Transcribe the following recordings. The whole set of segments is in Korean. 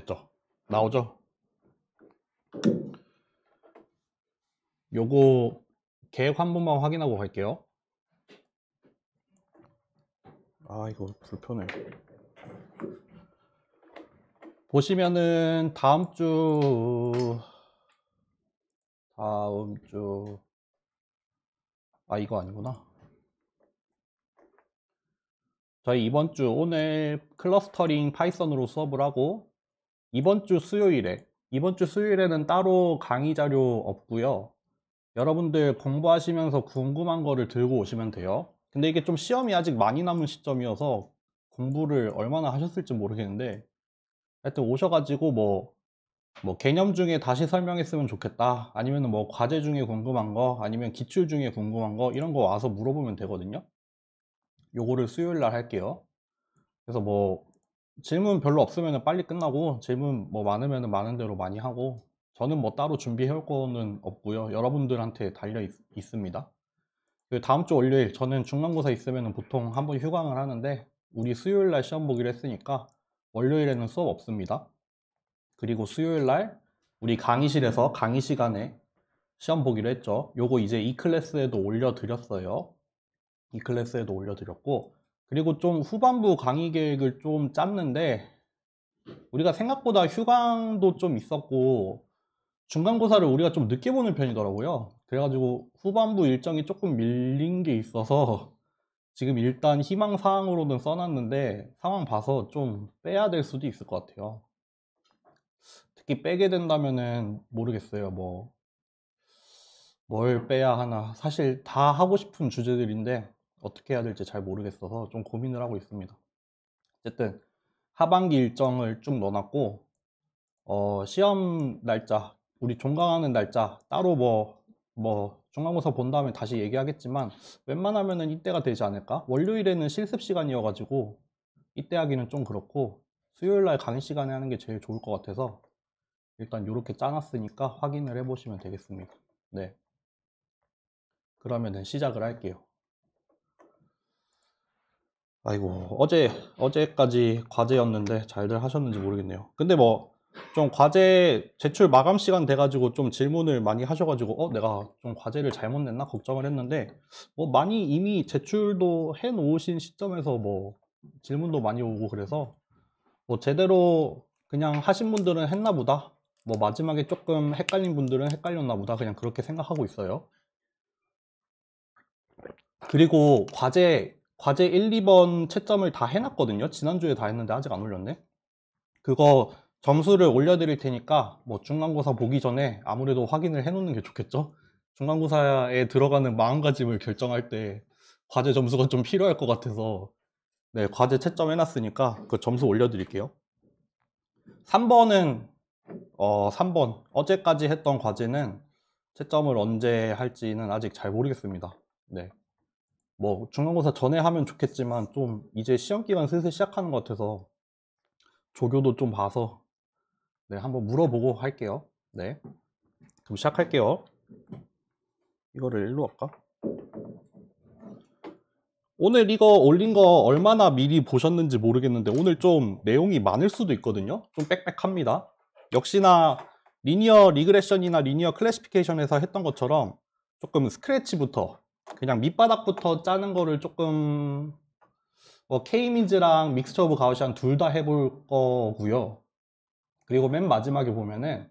됐죠 나오죠 요거 계획 한 번만 확인하고 갈게요 아 이거 불편해 보시면은 다음 주 다음 주아 이거 아니구나 저희 이번 주 오늘 클러스터링 파이썬으로 수업을 하고 이번 주 수요일에 이번 주 수요일에는 따로 강의 자료 없고요 여러분들 공부하시면서 궁금한 거를 들고 오시면 돼요 근데 이게 좀 시험이 아직 많이 남은 시점이어서 공부를 얼마나 하셨을지 모르겠는데 하여튼 오셔가지고 뭐, 뭐 개념 중에 다시 설명했으면 좋겠다 아니면 뭐 과제 중에 궁금한 거 아니면 기출 중에 궁금한 거 이런 거 와서 물어보면 되거든요 요거를 수요일 날 할게요 그래서 뭐 질문 별로 없으면 빨리 끝나고 질문 뭐 많으면 많은 대로 많이 하고 저는 뭐 따로 준비해올 거는 없고요 여러분들한테 달려 있, 습니다 그 다음 주 월요일 저는 중간고사 있으면 보통 한번 휴강을 하는데 우리 수요일 날 시험 보기로 했으니까 월요일에는 수업 없습니다 그리고 수요일 날 우리 강의실에서 강의 시간에 시험 보기로 했죠 요거 이제 이 클래스에도 올려드렸어요 이 클래스에도 올려드렸고 그리고 좀 후반부 강의 계획을 좀 짰는데 우리가 생각보다 휴강도 좀 있었고 중간고사를 우리가 좀 늦게 보는 편이더라고요. 그래가지고 후반부 일정이 조금 밀린 게 있어서 지금 일단 희망사항으로는 써놨는데 상황 봐서 좀 빼야 될 수도 있을 것 같아요. 특히 빼게 된다면은 모르겠어요. 뭐, 뭘 빼야 하나. 사실 다 하고 싶은 주제들인데 어떻게 해야 될지 잘 모르겠어서 좀 고민을 하고 있습니다. 어쨌든 하반기 일정을 쭉 넣어놨고 어, 시험 날짜, 우리 종강하는 날짜 따로 뭐, 뭐 중간고사 본 다음에 다시 얘기하겠지만 웬만하면은 이때가 되지 않을까? 월요일에는 실습 시간이어가지고 이때 하기는 좀 그렇고 수요일 날 강의 시간에 하는 게 제일 좋을 것 같아서 일단 이렇게 짜놨으니까 확인을 해보시면 되겠습니다. 네. 그러면은 시작을 할게요. 아이고 어제 어제까지 과제였는데 잘들 하셨는지 모르겠네요 근데 뭐 좀 과제 제출 마감 시간 돼가지고 좀 질문을 많이 하셔가지고 어 내가 좀 과제를 잘못 냈나 걱정을 했는데 뭐 많이 이미 제출도 해 놓으신 시점에서 뭐 질문도 많이 오고 그래서 뭐 제대로 그냥 하신 분들은 했나 보다 뭐 마지막에 조금 헷갈린 분들은 헷갈렸나 보다 그냥 그렇게 생각하고 있어요 그리고 과제 과제 1, 2번 채점을 다 해놨거든요. 지난주에 다 했는데 아직 안 올렸네. 그거 점수를 올려드릴 테니까 뭐 중간고사 보기 전에 아무래도 확인을 해놓는 게 좋겠죠. 중간고사에 들어가는 마음가짐을 결정할 때 과제 점수가 좀 필요할 것 같아서 네 과제 채점 해놨으니까 그 점수 올려드릴게요. 3번은 어 3번 어제까지 했던 과제는 채점을 언제 할지는 아직 잘 모르겠습니다. 네. 뭐 중간고사 전에 하면 좋겠지만 좀 이제 시험 기간 슬슬 시작하는 것 같아서 조교도 좀 봐서 네 한번 물어보고 할게요 네 그럼 시작할게요 이거를 일로 할까? 오늘 이거 올린 거 얼마나 미리 보셨는지 모르겠는데 오늘 좀 내용이 많을 수도 있거든요 좀 빽빽합니다 역시나 리니어 리그레션이나 리니어 클래시피케이션에서 했던 것처럼 조금 스크래치부터 그냥 밑바닥부터 짜는 거를 조금 뭐, 케이민즈랑 믹스처 오브 가우시안 둘 다 해볼 거고요. 그리고 맨 마지막에 보면은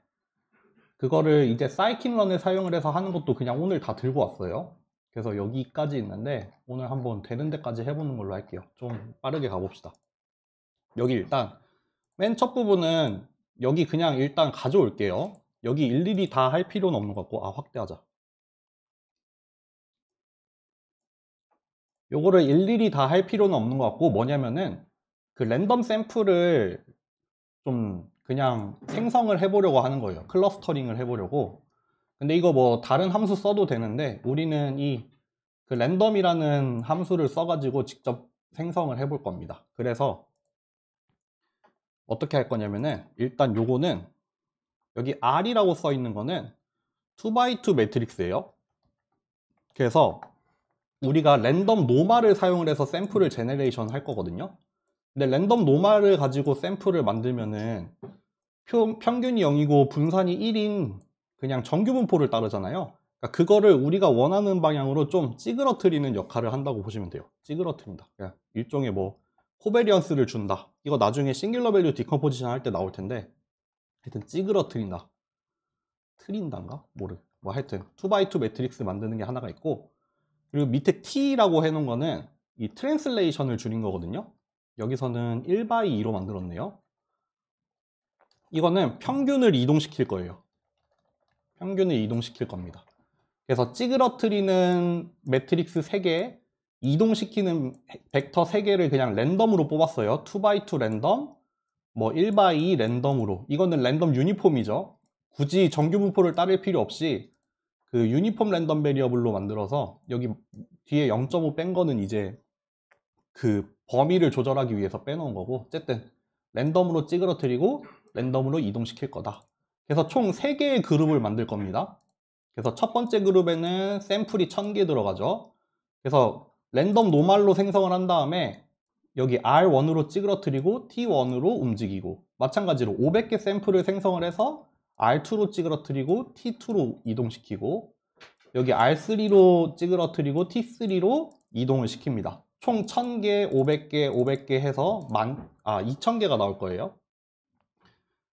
그거를 이제 사이킹런을 사용을 해서 하는 것도 그냥 오늘 다 들고 왔어요. 그래서 여기까지 있는데 오늘 한번 되는 데까지 해보는 걸로 할게요. 좀 빠르게 가봅시다. 여기 일단 맨 첫 부분은 여기 그냥 일단 가져올게요. 여기 일일이 다 할 필요는 없는 것 같고 아 확대하자. 요거를 일일이 다 할 필요는 없는 것 같고 뭐냐면은 그 랜덤 샘플을 좀 그냥 생성을 해보려고 하는 거예요. 클러스터링을 해보려고. 근데 이거 뭐 다른 함수 써도 되는데 우리는 이 그 랜덤이라는 함수를 써가지고 직접 생성을 해볼 겁니다. 그래서 어떻게 할 거냐면은 일단 요거는 여기 R이라고 써 있는 거는 2x2 매트릭스예요. 그래서 우리가 랜덤 노마를 사용을 해서 샘플을 제네레이션 할 거거든요 근데 랜덤 노마를 가지고 샘플을 만들면은 평균이 0이고 분산이 1인 그냥 정규분포를 따르잖아요 그러니까 그거를 우리가 원하는 방향으로 좀 찌그러뜨리는 역할을 한다고 보시면 돼요 찌그러트린다 일종의 뭐 코베리언스를 준다 이거 나중에 싱글러 밸류 디컴포지션 할 때 나올 텐데 하여튼 찌그러트린다 트린단가? 모르 뭐 하여튼 2x2 매트릭스 만드는 게 하나가 있고 그리고 밑에 t라고 해놓은 거는 이 트랜슬레이션을 줄인 거거든요 여기서는 1바 2로 만들었네요 이거는 평균을 이동시킬 거예요 평균을 이동시킬 겁니다 그래서 찌그러트리는 매트릭스 3개 이동시키는 벡터 3개를 그냥 랜덤으로 뽑았어요 2x2 랜덤 뭐 1x2 랜덤으로 이거는 랜덤 유니폼이죠 굳이 정규 분포를 따를 필요 없이 그 유니폼 랜덤 베리어블로 만들어서 여기 뒤에 0.5 뺀 거는 이제 그 범위를 조절하기 위해서 빼놓은 거고 어쨌든 랜덤으로 찌그러뜨리고 랜덤으로 이동시킬 거다 그래서 총 3개의 그룹을 만들 겁니다 그래서 첫 번째 그룹에는 샘플이 1000개 들어가죠 그래서 랜덤 노말로 생성을 한 다음에 여기 R1으로 찌그러뜨리고 T1으로 움직이고 마찬가지로 500개 샘플을 생성을 해서 R2로 찌그러뜨리고 T2로 이동시키고 여기 R3로 찌그러뜨리고 T3로 이동을 시킵니다. 총 1000개, 500개, 500개 해서 만, 아, 2000개가 나올 거예요.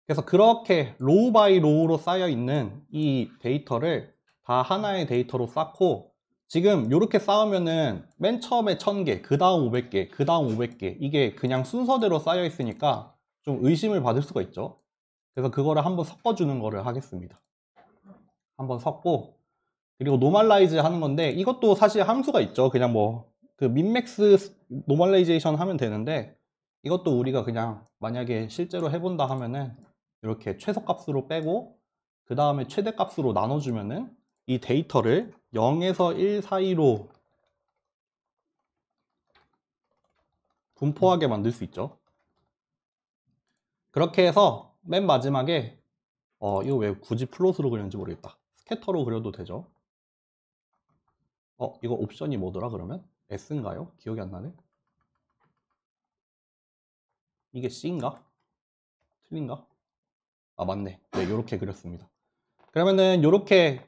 그래서 그렇게 로우 바이 로우로 쌓여 있는 이 데이터를 다 하나의 데이터로 쌓고 지금 이렇게 쌓으면은 맨 처음에 1000개, 그 다음 500개, 그 다음 500개 이게 그냥 순서대로 쌓여 있으니까 좀 의심을 받을 수가 있죠. 그래서 그거를 한번 섞어주는 거를 하겠습니다. 한번 섞고 그리고 노멀라이즈 하는 건데 이것도 사실 함수가 있죠. 그냥 뭐 그 민맥스 노멀라이제이션 하면 되는데 이것도 우리가 그냥 만약에 실제로 해본다 하면은 이렇게 최소값으로 빼고 그 다음에 최대값으로 나눠주면은 이 데이터를 0에서 1 사이로 분포하게 만들 수 있죠. 그렇게 해서 맨 마지막에 어 이거 왜 굳이 플롯으로 그렸는지 모르겠다 스케터로 그려도 되죠 어 이거 옵션이 뭐더라 그러면 S인가요? 기억이 안 나네 이게 C인가? 틀린가? 아 맞네 네 이렇게 그렸습니다 그러면은 이렇게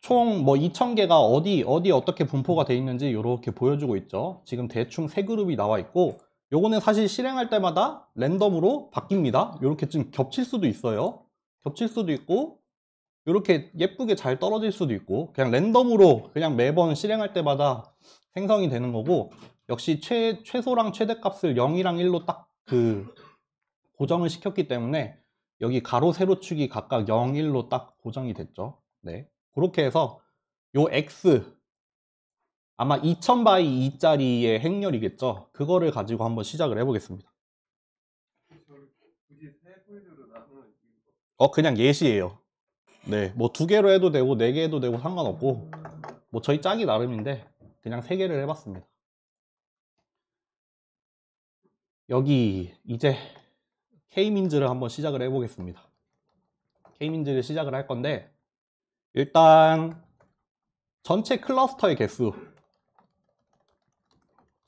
총 뭐 2000개가 어디 어디 어떻게 분포가 돼 있는지 이렇게 보여주고 있죠 지금 대충 세 그룹이 나와 있고 요거는 사실 실행할 때마다 랜덤으로 바뀝니다 이렇게 좀 겹칠 수도 있어요 겹칠 수도 있고 이렇게 예쁘게 잘 떨어질 수도 있고 그냥 랜덤으로 그냥 매번 실행할 때마다 생성이 되는 거고 역시 최, 최소랑 최대값을 0이랑 1로 딱 그 고정을 시켰기 때문에 여기 가로 세로축이 각각 0, 1로 딱 고정이 됐죠 네 그렇게 해서 요 x 아마 2000바이 2짜리의 행렬이겠죠. 그거를 가지고 한번 시작을 해보겠습니다. 어 그냥 예시예요. 네, 뭐 두 개로 해도 되고 네 개 해도 되고 상관없고 뭐 저희 짝이 나름인데 그냥 세 개를 해봤습니다. 여기 이제 K민즈를 한번 시작을 해보겠습니다. K민즈를 시작을 할 건데 일단 전체 클러스터의 개수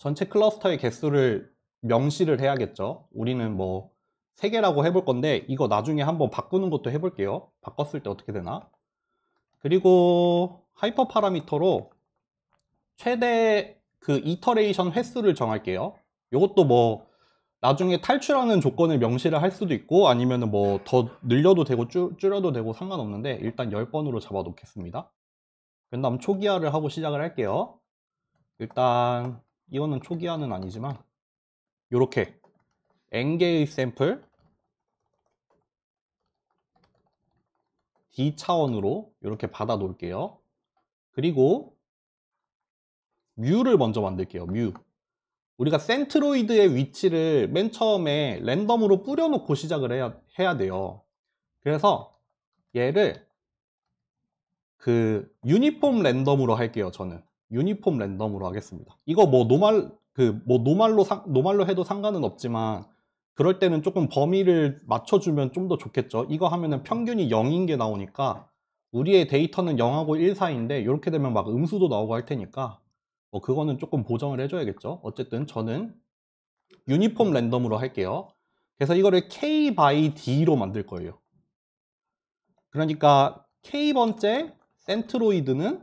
전체 클러스터의 개수를 명시를 해야겠죠 우리는 뭐 3개라고 해볼 건데 이거 나중에 한번 바꾸는 것도 해볼게요 바꿨을 때 어떻게 되나 그리고 하이퍼 파라미터로 최대 그 이터레이션 횟수를 정할게요 이것도 뭐 나중에 탈출하는 조건을 명시를 할 수도 있고 아니면 뭐더 늘려도 되고 줄, 줄여도 되고 상관없는데 일단 10번으로 잡아 놓겠습니다 그 다음 초기화를 하고 시작을 할게요 일단 이거는 초기화는 아니지만 이렇게 n개의 샘플 D 차원으로 이렇게 받아 놓을게요. 그리고 뮤를 먼저 만들게요. 뮤. 우리가 센트로이드의 위치를 맨 처음에 랜덤으로 뿌려놓고 시작을 해야, 해야 돼요. 그래서 얘를 그 유니폼 랜덤으로 할게요. 저는. 유니폼 랜덤으로 하겠습니다. 이거 뭐 노말 그 뭐 노말로 상, 노말로 해도 상관은 없지만 그럴 때는 조금 범위를 맞춰주면 좀 더 좋겠죠. 이거 하면은 평균이 0인 게 나오니까 우리의 데이터는 0하고 1 사이인데 이렇게 되면 막 음수도 나오고 할 테니까 뭐 그거는 조금 보정을 해줘야겠죠. 어쨌든 저는 유니폼 랜덤으로 할게요. 그래서 이거를 k by d로 만들 거예요. 그러니까 k번째 센트로이드는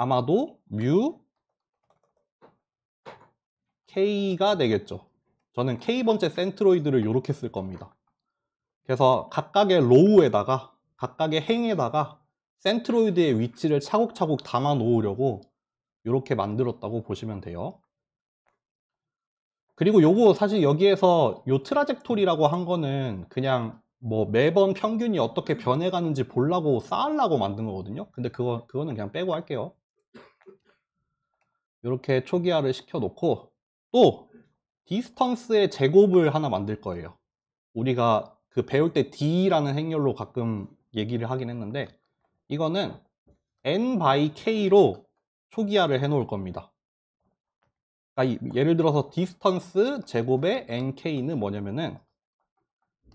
아마도 뮤 K가 되겠죠. 저는 K번째 센트로이드를 이렇게 쓸 겁니다. 그래서 각각의 로우에다가 각각의 행에다가 센트로이드의 위치를 차곡차곡 담아 놓으려고 이렇게 만들었다고 보시면 돼요. 그리고 요거 사실 여기에서 요 트라젝토리라고 한 거는 그냥 뭐 매번 평균이 어떻게 변해가는지 보려고 쌓으려고 만든 거거든요. 근데 그거, 그거는 그냥 빼고 할게요. 이렇게 초기화를 시켜놓고 또 디스턴스의 제곱을 하나 만들 거예요. 우리가 그 배울 때 D라는 행렬로 가끔 얘기를 하긴 했는데 이거는 N by K로 초기화를 해놓을 겁니다. 그러니까 예를 들어서 디스턴스 제곱의 NK는 뭐냐면은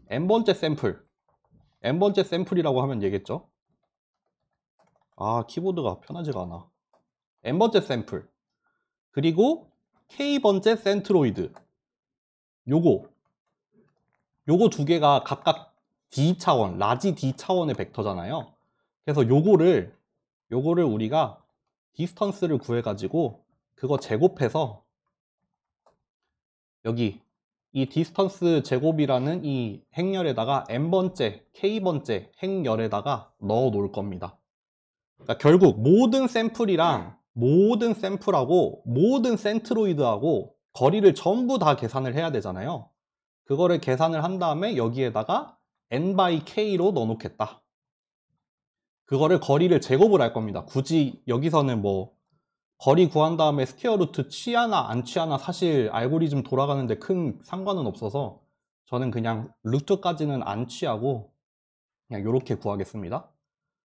N번째 샘플 N번째 샘플이라고 하면 얘기했죠아 키보드가 편하지가 않아. N번째 샘플 그리고 K번째 센트로이드 요거 요거 두 개가 각각 D 차원, 라지 D 차원의 벡터잖아요. 그래서 요거를 요거를 우리가 디스턴스를 구해 가지고 그거 제곱해서 여기 이 디스턴스 제곱이라는 이 행렬에다가 n번째, k번째 행렬에다가 넣어 놓을 겁니다. 그러니까 결국 모든 샘플이랑 모든 샘플하고 모든 센트로이드하고 거리를 전부 다 계산을 해야 되잖아요. 그거를 계산을 한 다음에 여기에다가 n by k로 넣어놓겠다. 그거를 거리를 제곱을 할 겁니다. 굳이 여기서는 뭐 거리 구한 다음에 스퀘어 루트 취하나 안 취하나 사실 알고리즘 돌아가는데 큰 상관은 없어서 저는 그냥 루트까지는 안 취하고 그냥 이렇게 구하겠습니다.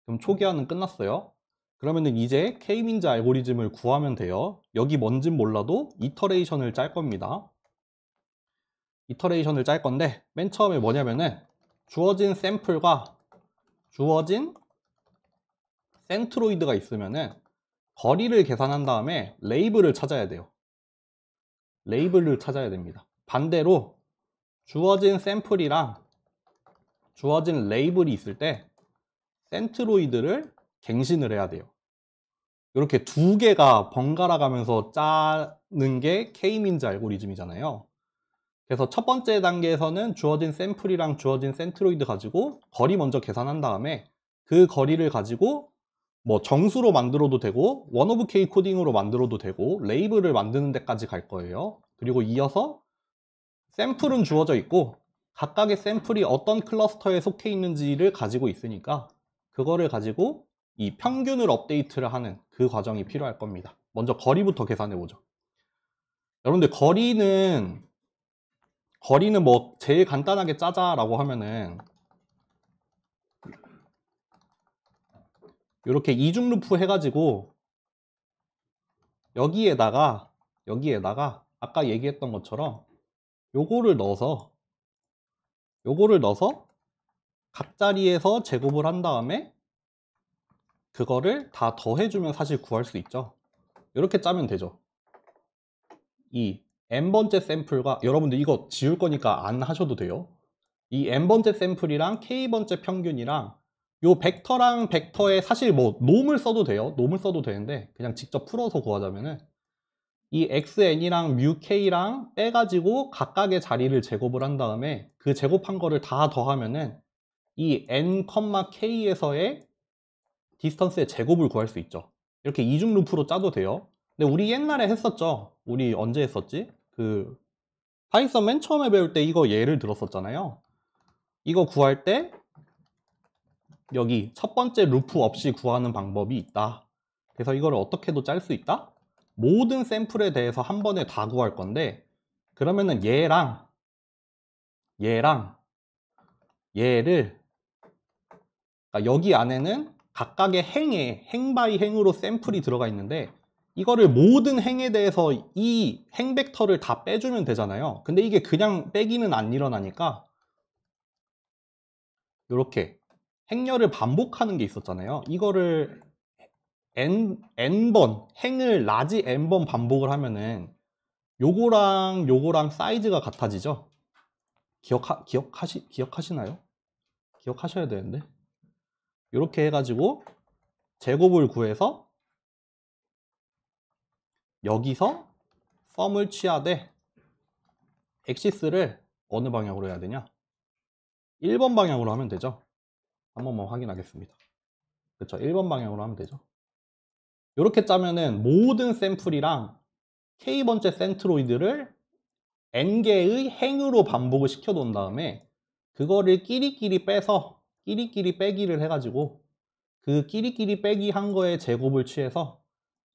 그럼 초기화는 끝났어요. 그러면 이제 K민자 알고리즘을 구하면 돼요. 여기 뭔진 몰라도 이터레이션을 짤 겁니다. 이터레이션을 짤 건데 맨 처음에 뭐냐면은 주어진 샘플과 주어진 센트로이드가 있으면은 거리를 계산한 다음에 레이블을 찾아야 돼요. 레이블을 찾아야 됩니다. 반대로 주어진 샘플이랑 주어진 레이블이 있을 때 센트로이드를 갱신을 해야 돼요. 이렇게 두 개가 번갈아 가면서 짜는 게 K민즈 알고리즘이잖아요. 그래서 첫 번째 단계에서는 주어진 샘플이랑 주어진 센트로이드 가지고 거리 먼저 계산한 다음에 그 거리를 가지고 뭐 정수로 만들어도 되고 원 오브 K 코딩으로 만들어도 되고 레이블을 만드는 데까지 갈 거예요. 그리고 이어서 샘플은 주어져 있고 각각의 샘플이 어떤 클러스터에 속해 있는지를 가지고 있으니까 그거를 가지고 이 평균을 업데이트를 하는 그 과정이 필요할 겁니다. 먼저 거리부터 계산해 보죠. 여러분들 거리는 거리는 뭐 제일 간단하게 짜자라고 하면은 이렇게 이중 루프 해가지고 여기에다가 여기에다가 아까 얘기했던 것처럼 요거를 넣어서 요거를 넣어서 각 자리에서 제곱을 한 다음에 그거를 다 더해주면 사실 구할 수 있죠 이렇게 짜면 되죠 이 n번째 샘플과 여러분들 이거 지울 거니까 안 하셔도 돼요 이 n번째 샘플이랑 k번째 평균이랑 요 벡터랑 벡터에 사실 뭐 놈을 써도 돼요 놈을 써도 되는데 그냥 직접 풀어서 구하자면은 이 xn이랑 µk랑 빼가지고 각각의 자리를 제곱을 한 다음에 그 제곱한 거를 다 더하면은 이 n, k에서의 디스턴스의 제곱을 구할 수 있죠 이렇게 이중 루프로 짜도 돼요 근데 우리 옛날에 했었죠 우리 언제 했었지? 그 파이썬 맨 처음에 배울 때 이거 예를 들었었잖아요 이거 구할 때 여기 첫 번째 루프 없이 구하는 방법이 있다 그래서 이걸 어떻게도 짤 수 있다? 모든 샘플에 대해서 한 번에 다 구할 건데 그러면은 얘랑 얘랑 얘를 그러니까 여기 안에는 각각의 행에 행 바이 행으로 샘플이 들어가 있는데 이거를 모든 행에 대해서 이 행 벡터를 다 빼주면 되잖아요 근데 이게 그냥 빼기는 안 일어나니까 이렇게 행렬을 반복하는 게 있었잖아요 이거를 n, n번 행을 라지 n번 반복을 하면은 요거랑 요거랑 사이즈가 같아지죠 기억하, 기억하시, 기억하시나요? 기억하셔야 되는데 이렇게 해가지고 제곱을 구해서 여기서 썸을 취하되 엑시스를 어느 방향으로 해야 되냐 1번 방향으로 하면 되죠 한 번만 확인하겠습니다 그렇죠 1번 방향으로 하면 되죠 이렇게 짜면은 모든 샘플이랑 k번째 센트로이드를 n개의 행으로 반복을 시켜 놓은 다음에 그거를 끼리끼리 빼서 끼리끼리 빼기를 해가지고 그 끼리끼리 빼기 한거에 제곱을 취해서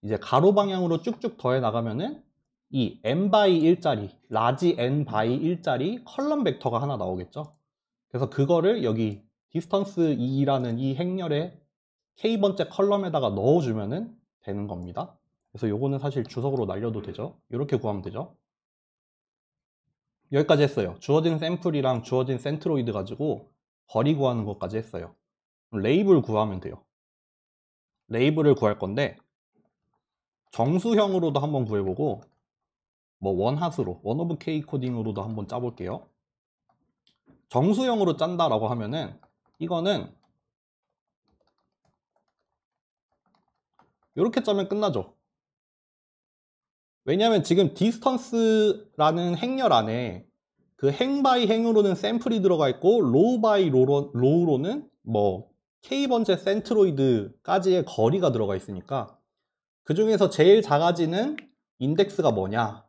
이제 가로 방향으로 쭉쭉 더해 나가면은 이 n 바이 1짜리, 라지 n 바이 1짜리 컬럼 벡터가 하나 나오겠죠. 그래서 그거를 여기 디스턴스 2라는 이 행렬의 k번째 컬럼에다가 넣어주면은 되는 겁니다. 그래서 요거는 사실 주석으로 날려도 되죠. 이렇게 구하면 되죠. 여기까지 했어요. 주어진 샘플이랑 주어진 센트로이드 가지고 거리 구하는 것까지 했어요. 레이블 구하면 돼요. 레이블을 구할 건데 정수형으로도 한번 구해보고 뭐원핫으로원 오브 케이 코딩으로도 한번 짜볼게요. 정수형으로 짠다라고 하면은 이거는 이렇게 짜면 끝나죠. 왜냐하면 지금 디스턴스라는 행렬 안에 그행 바이 행으로는 샘플이 들어가 있고 로우 바이 로로, 로우로는 뭐 K번째 센트로이드까지의 거리가 들어가 있으니까 그 중에서 제일 작아지는 인덱스가 뭐냐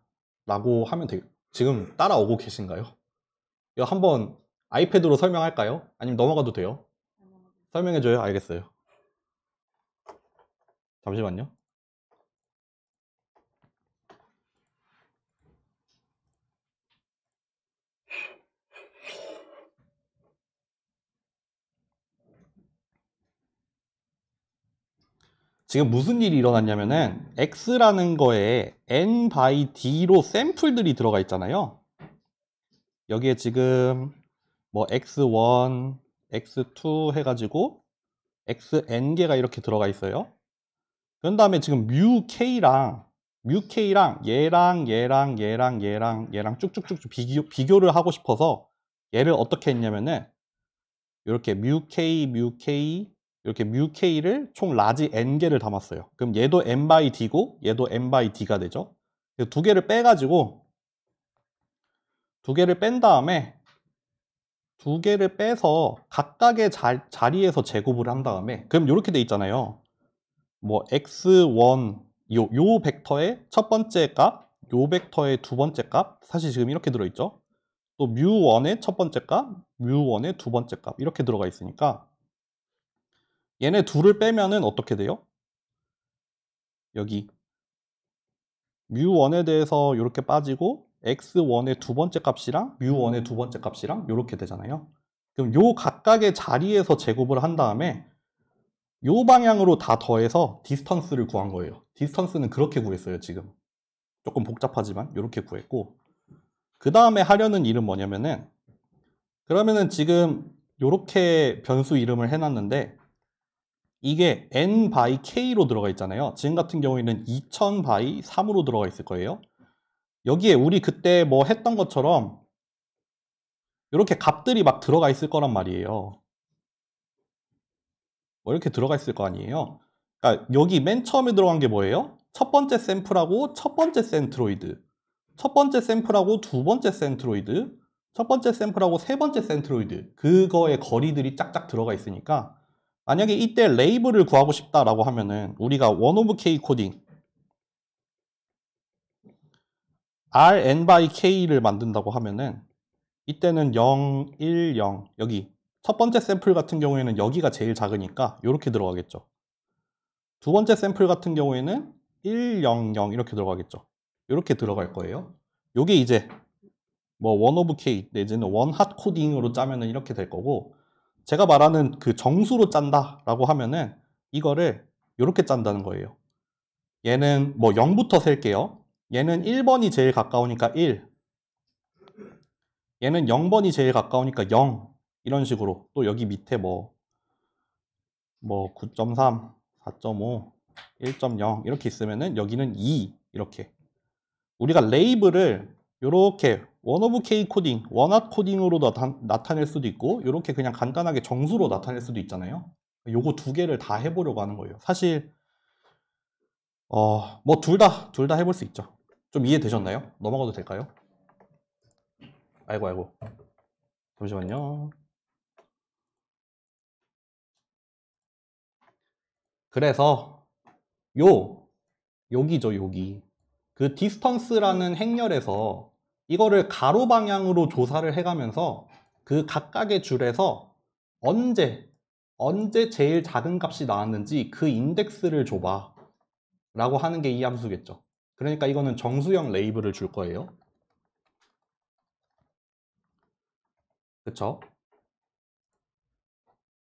라고 하면 되요 지금 따라오고 계신가요? 이거 한번 아이패드로 설명할까요? 아니면 넘어가도 돼요? 설명해줘요? 알겠어요 잠시만요 지금 무슨 일이 일어났냐면은 x라는 거에 n by d로 샘플들이 들어가 있잖아요. 여기에 지금 뭐 x1, x2 해가지고 xn개가 이렇게 들어가 있어요. 그런 다음에 지금 mu k랑 mu k랑 얘랑 얘랑 얘랑 얘랑 얘랑 쭉쭉쭉 비교, 비교를 하고 싶어서 얘를 어떻게 했냐면은 이렇게 mu k mu k 이렇게 뮤 K를 총 라지 N개를 담았어요. 그럼 얘도 M by D고 얘도 M by D가 되죠. 두 개를 빼가지고 두 개를 뺀 다음에 두 개를 빼서 각각의 자, 자리에서 제곱을 한 다음에 그럼 이렇게 돼 있잖아요. 뭐 x1 요, 요 벡터의 첫 번째 값, 요 벡터의 두 번째 값 사실 지금 이렇게 들어있죠. 또 뮤1의 첫 번째 값, 뮤1의 두 번째 값 이렇게 들어가 있으니까 얘네 둘을 빼면은 어떻게 돼요? 여기 뮤1에 대해서 이렇게 빠지고 x1의 두 번째 값이랑 뮤1의 두 번째 값이랑 이렇게 되잖아요. 그럼 요 각각의 자리에서 제곱을 한 다음에 요 방향으로 다 더해서 디스턴스를 구한 거예요. 디스턴스는 그렇게 구했어요, 지금. 조금 복잡하지만 이렇게 구했고 그 다음에 하려는 일은 뭐냐면은 그러면은 지금 이렇게 변수 이름을 해놨는데 이게 n by k로 들어가 있잖아요. 지금 같은 경우에는 2000 by 3으로 들어가 있을 거예요. 여기에 우리 그때 뭐 했던 것처럼 이렇게 값들이 막 들어가 있을 거란 말이에요. 뭐 이렇게 들어가 있을 거 아니에요. 그러니까 여기 맨 처음에 들어간 게 뭐예요? 첫 번째 샘플하고 첫 번째 센트로이드, 첫 번째 샘플하고 두 번째 센트로이드, 첫 번째 샘플하고 세 번째 센트로이드 그거의 거리들이 짝짝 들어가 있으니까 만약에 이때 레이블을 구하고 싶다라고 하면은 우리가 원 오브 k 코딩 rn by k를 만든다고 하면은 이때는 0, 1, 0 여기 첫 번째 샘플 같은 경우에는 여기가 제일 작으니까 이렇게 들어가겠죠 두 번째 샘플 같은 경우에는 1, 0, 0 이렇게 들어가겠죠 이렇게 들어갈 거예요 이게 이제 뭐 원 오브 k 내지는 원핫 코딩으로 짜면은 이렇게 될 거고 제가 말하는 그 정수로 짠다 라고 하면은 이거를 이렇게 짠다는 거예요 얘는 뭐 0부터 셀게요 얘는 1번이 제일 가까우니까 1 얘는 0번이 제일 가까우니까 0 이런 식으로 또 여기 밑에 뭐 뭐 9.3, 4.5, 1.0 이렇게 있으면은 여기는 2 이렇게 우리가 레이블을 이렇게 원 오브 K 코딩, 원앗 코딩으로 나타, 낼 수도 있고 이렇게 그냥 간단하게 정수로 나타낼 수도 있잖아요. 요거 두 개를 다 해보려고 하는 거예요. 사실 어, 뭐 둘다둘 다 해볼 수 있죠. 좀 이해되셨나요? 넘어가도 될까요? 아이고 아이고 잠시만요. 그래서 요 여기죠 여기 그 디스턴스라는 행렬에서 이거를 가로 방향으로 조사를 해가면서 그 각각의 줄에서 언제 언제 제일 작은 값이 나왔는지 그 인덱스를 줘봐 라고 하는 게 이 함수겠죠 그러니까 이거는 정수형 레이블을 줄 거예요 그쵸?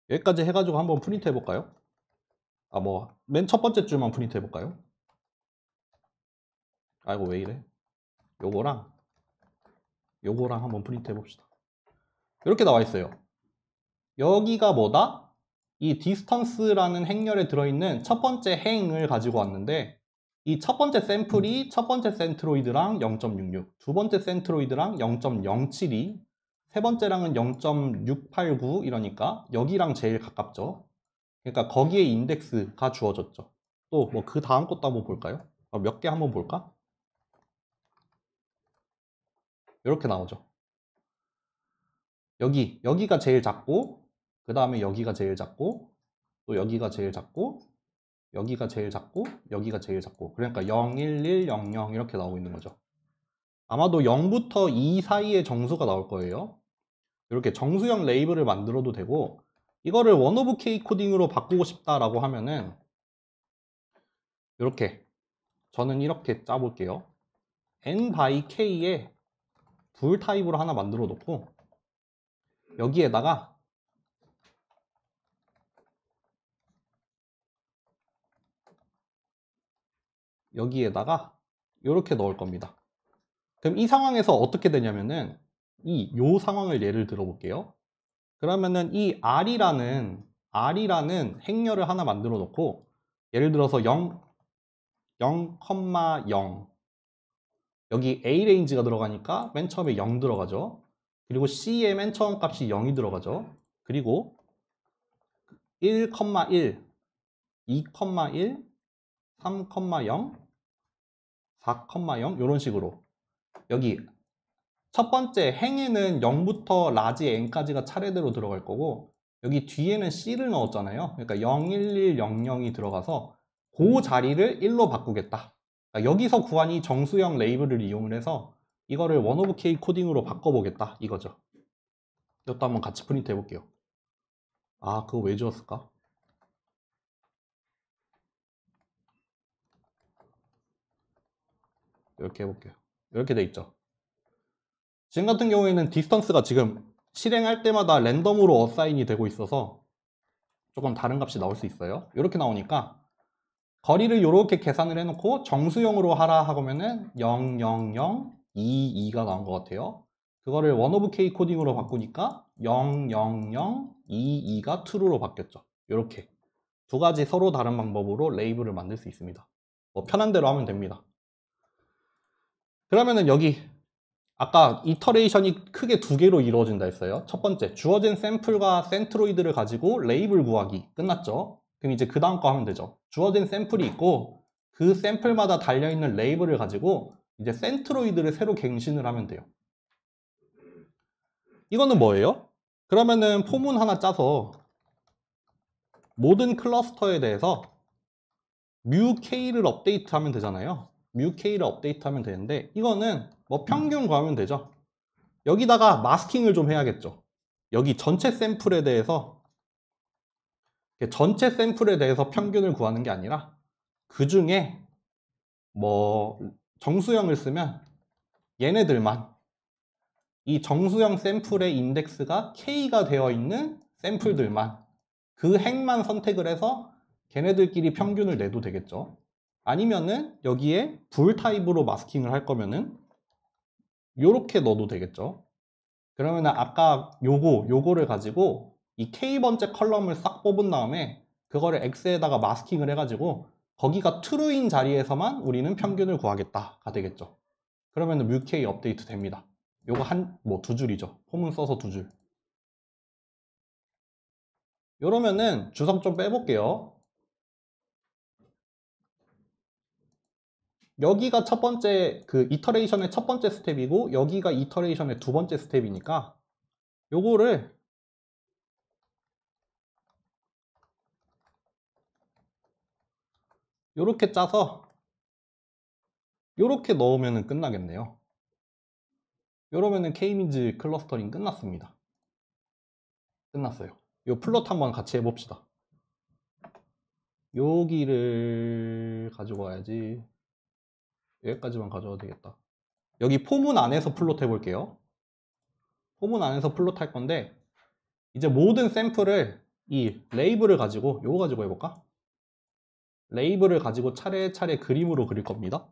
여기까지 해가지고 한번 프린트 해볼까요? 아 뭐 맨 첫 번째 줄만 프린트 해볼까요? 아이고 왜 이래 요거랑 요거랑 한번 프린트 해봅시다. 이렇게 나와 있어요. 여기가 뭐다? 이 디스턴스라는 행렬에 들어있는 첫 번째 행을 가지고 왔는데 이 첫 번째 샘플이 첫 번째 센트로이드랑 0.66, 두 번째 센트로이드랑 0.072, 세 번째랑은 0.689 이러니까 여기랑 제일 가깝죠. 그러니까 거기에 인덱스가 주어졌죠. 또 뭐 그 다음 것도 한번 볼까요? 몇 개 한번 볼까? 이렇게 나오죠. 여기, 여기가 제일 작고 그 다음에 여기가 제일 작고 또 여기가 제일 작고 여기가 제일 작고 여기가 제일 작고 그러니까 0, 1, 1, 0, 0 이렇게 나오고 있는 거죠. 아마도 0부터 2 사이의 정수가 나올 거예요. 이렇게 정수형 레이블을 만들어도 되고 이거를 원 오브 K 코딩으로 바꾸고 싶다라고 하면은 이렇게 저는 이렇게 짜볼게요. n by k의 불 타입으로 하나 만들어 놓고 여기에다가 여기에다가 이렇게 넣을 겁니다 그럼 이 상황에서 어떻게 되냐면은 이 요 상황을 예를 들어 볼게요 그러면은 이 R이라는 R이라는 행렬을 하나 만들어 놓고 예를 들어서 0 0,0 여기 A 레인지가 들어가니까 맨 처음에 0 들어가죠. 그리고 C의 맨 처음 값이 0이 들어가죠. 그리고 1,1, 2,1, 3,0, 4,0 이런 식으로 여기 첫 번째 행에는 0부터 라지 n까지가 차례대로 들어갈 거고 여기 뒤에는 c를 넣었잖아요. 그러니까 0, 1, 1, 0, 0이 들어가서 그 자리를 1로 바꾸겠다. 그러니까 여기서 구한이 정수형 레이블을 이용 해서 이거를 원 오브 k 코딩으로 바꿔보겠다 이거죠 이것도 한번 같이 프린트 해볼게요 아 그거 왜주었을까 이렇게 해볼게요 이렇게 돼 있죠 지금 같은 경우에는 디스턴스가 지금 실행할 때마다 랜덤으로 어사인이 되고 있어서 조금 다른 값이 나올 수 있어요 이렇게 나오니까 거리를 이렇게 계산을 해놓고 정수형으로 하라 하면은 0, 0, 0, 2, 2가 나온 것 같아요. 그거를 원 오브 케이 코딩으로 바꾸니까 0, 0, 0, 2, 2가 true로 바뀌었죠. 이렇게 두 가지 서로 다른 방법으로 레이블을 만들 수 있습니다. 뭐 편한 대로 하면 됩니다. 그러면은 여기 아까 이터레이션이 크게 두 개로 이루어진다 했어요. 첫 번째, 주어진 샘플과 센트로이드를 가지고 레이블 구하기 끝났죠. 그럼 이제 그 다음 거 하면 되죠. 주어진 샘플이 있고 그 샘플마다 달려있는 레이블을 가지고 이제 센트로이드를 새로 갱신을 하면 돼요. 이거는 뭐예요? 그러면은 포문 하나 짜서 모든 클러스터에 대해서 뮤케이를 업데이트하면 되잖아요. 뮤케이를 업데이트하면 되는데 이거는 뭐 평균 구하면 되죠. 여기다가 마스킹을 좀 해야겠죠. 여기 전체 샘플에 대해서 그 전체 샘플에 대해서 평균을 구하는 게 아니라 그 중에 뭐 정수형을 쓰면 얘네들만 이 정수형 샘플의 인덱스가 K가 되어 있는 샘플들만 그 행만 선택을 해서 걔네들끼리 평균을 내도 되겠죠 아니면은 여기에 불 타입으로 마스킹을 할 거면은 요렇게 넣어도 되겠죠 그러면 아까 요거 요거를 가지고 이 K번째 컬럼을 싹 뽑은 다음에 그거를 X에다가 마스킹을 해가지고 거기가 트루인 자리에서만 우리는 평균을 구하겠다가 되겠죠. 그러면 뮤K 업데이트 됩니다. 요거 한 뭐 두 줄이죠. 폼은 써서 두 줄. 요러면은 주석 좀 빼볼게요. 여기가 첫 번째 그 이터레이션의 첫 번째 스텝이고 여기가 이터레이션의 두 번째 스텝이니까 요거를 이렇게 짜서 이렇게 넣으면 끝나겠네요 이러면은 케이민즈 클러스터링 끝났습니다 끝났어요 이 플롯 한번 같이 해봅시다 여기를 가지고 와야지 여기까지만 가져와도 되겠다 여기 포문 안에서 플롯 해볼게요 포문 안에서 플롯 할 건데 이제 모든 샘플을 이 레이블을 가지고 요거 가지고 해볼까? 레이블을 가지고 차례차례 그림으로 그릴 겁니다.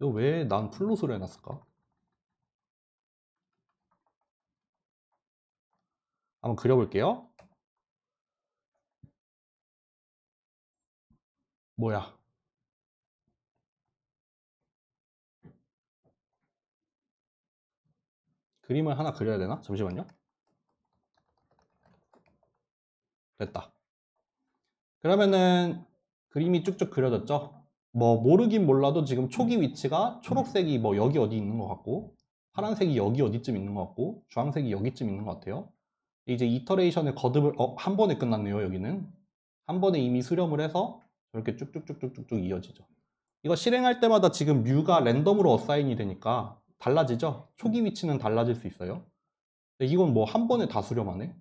이거 왜 난 플롯으로 해놨을까? 한번 그려볼게요. 뭐야? 그림을 하나 그려야 되나? 잠시만요. 됐다. 그러면은 그림이 쭉쭉 그려졌죠? 뭐 모르긴 몰라도 지금 초기 음. 위치가 초록색이 뭐 여기 어디 있는 것 같고 파란색이 여기 어디쯤 있는 것 같고 주황색이 여기쯤 있는 것 같아요. 이제 이터레이션의 거듭을 어, 한 번에 끝났네요 여기는 한 번에 이미 수렴을 해서 이렇게 쭉쭉쭉쭉쭉 이어지죠. 이거 실행할 때마다 지금 뮤가 랜덤으로 어사인이 되니까 달라지죠? 초기 위치는 달라질 수 있어요. 이건 뭐 한 번에 다 수렴하네.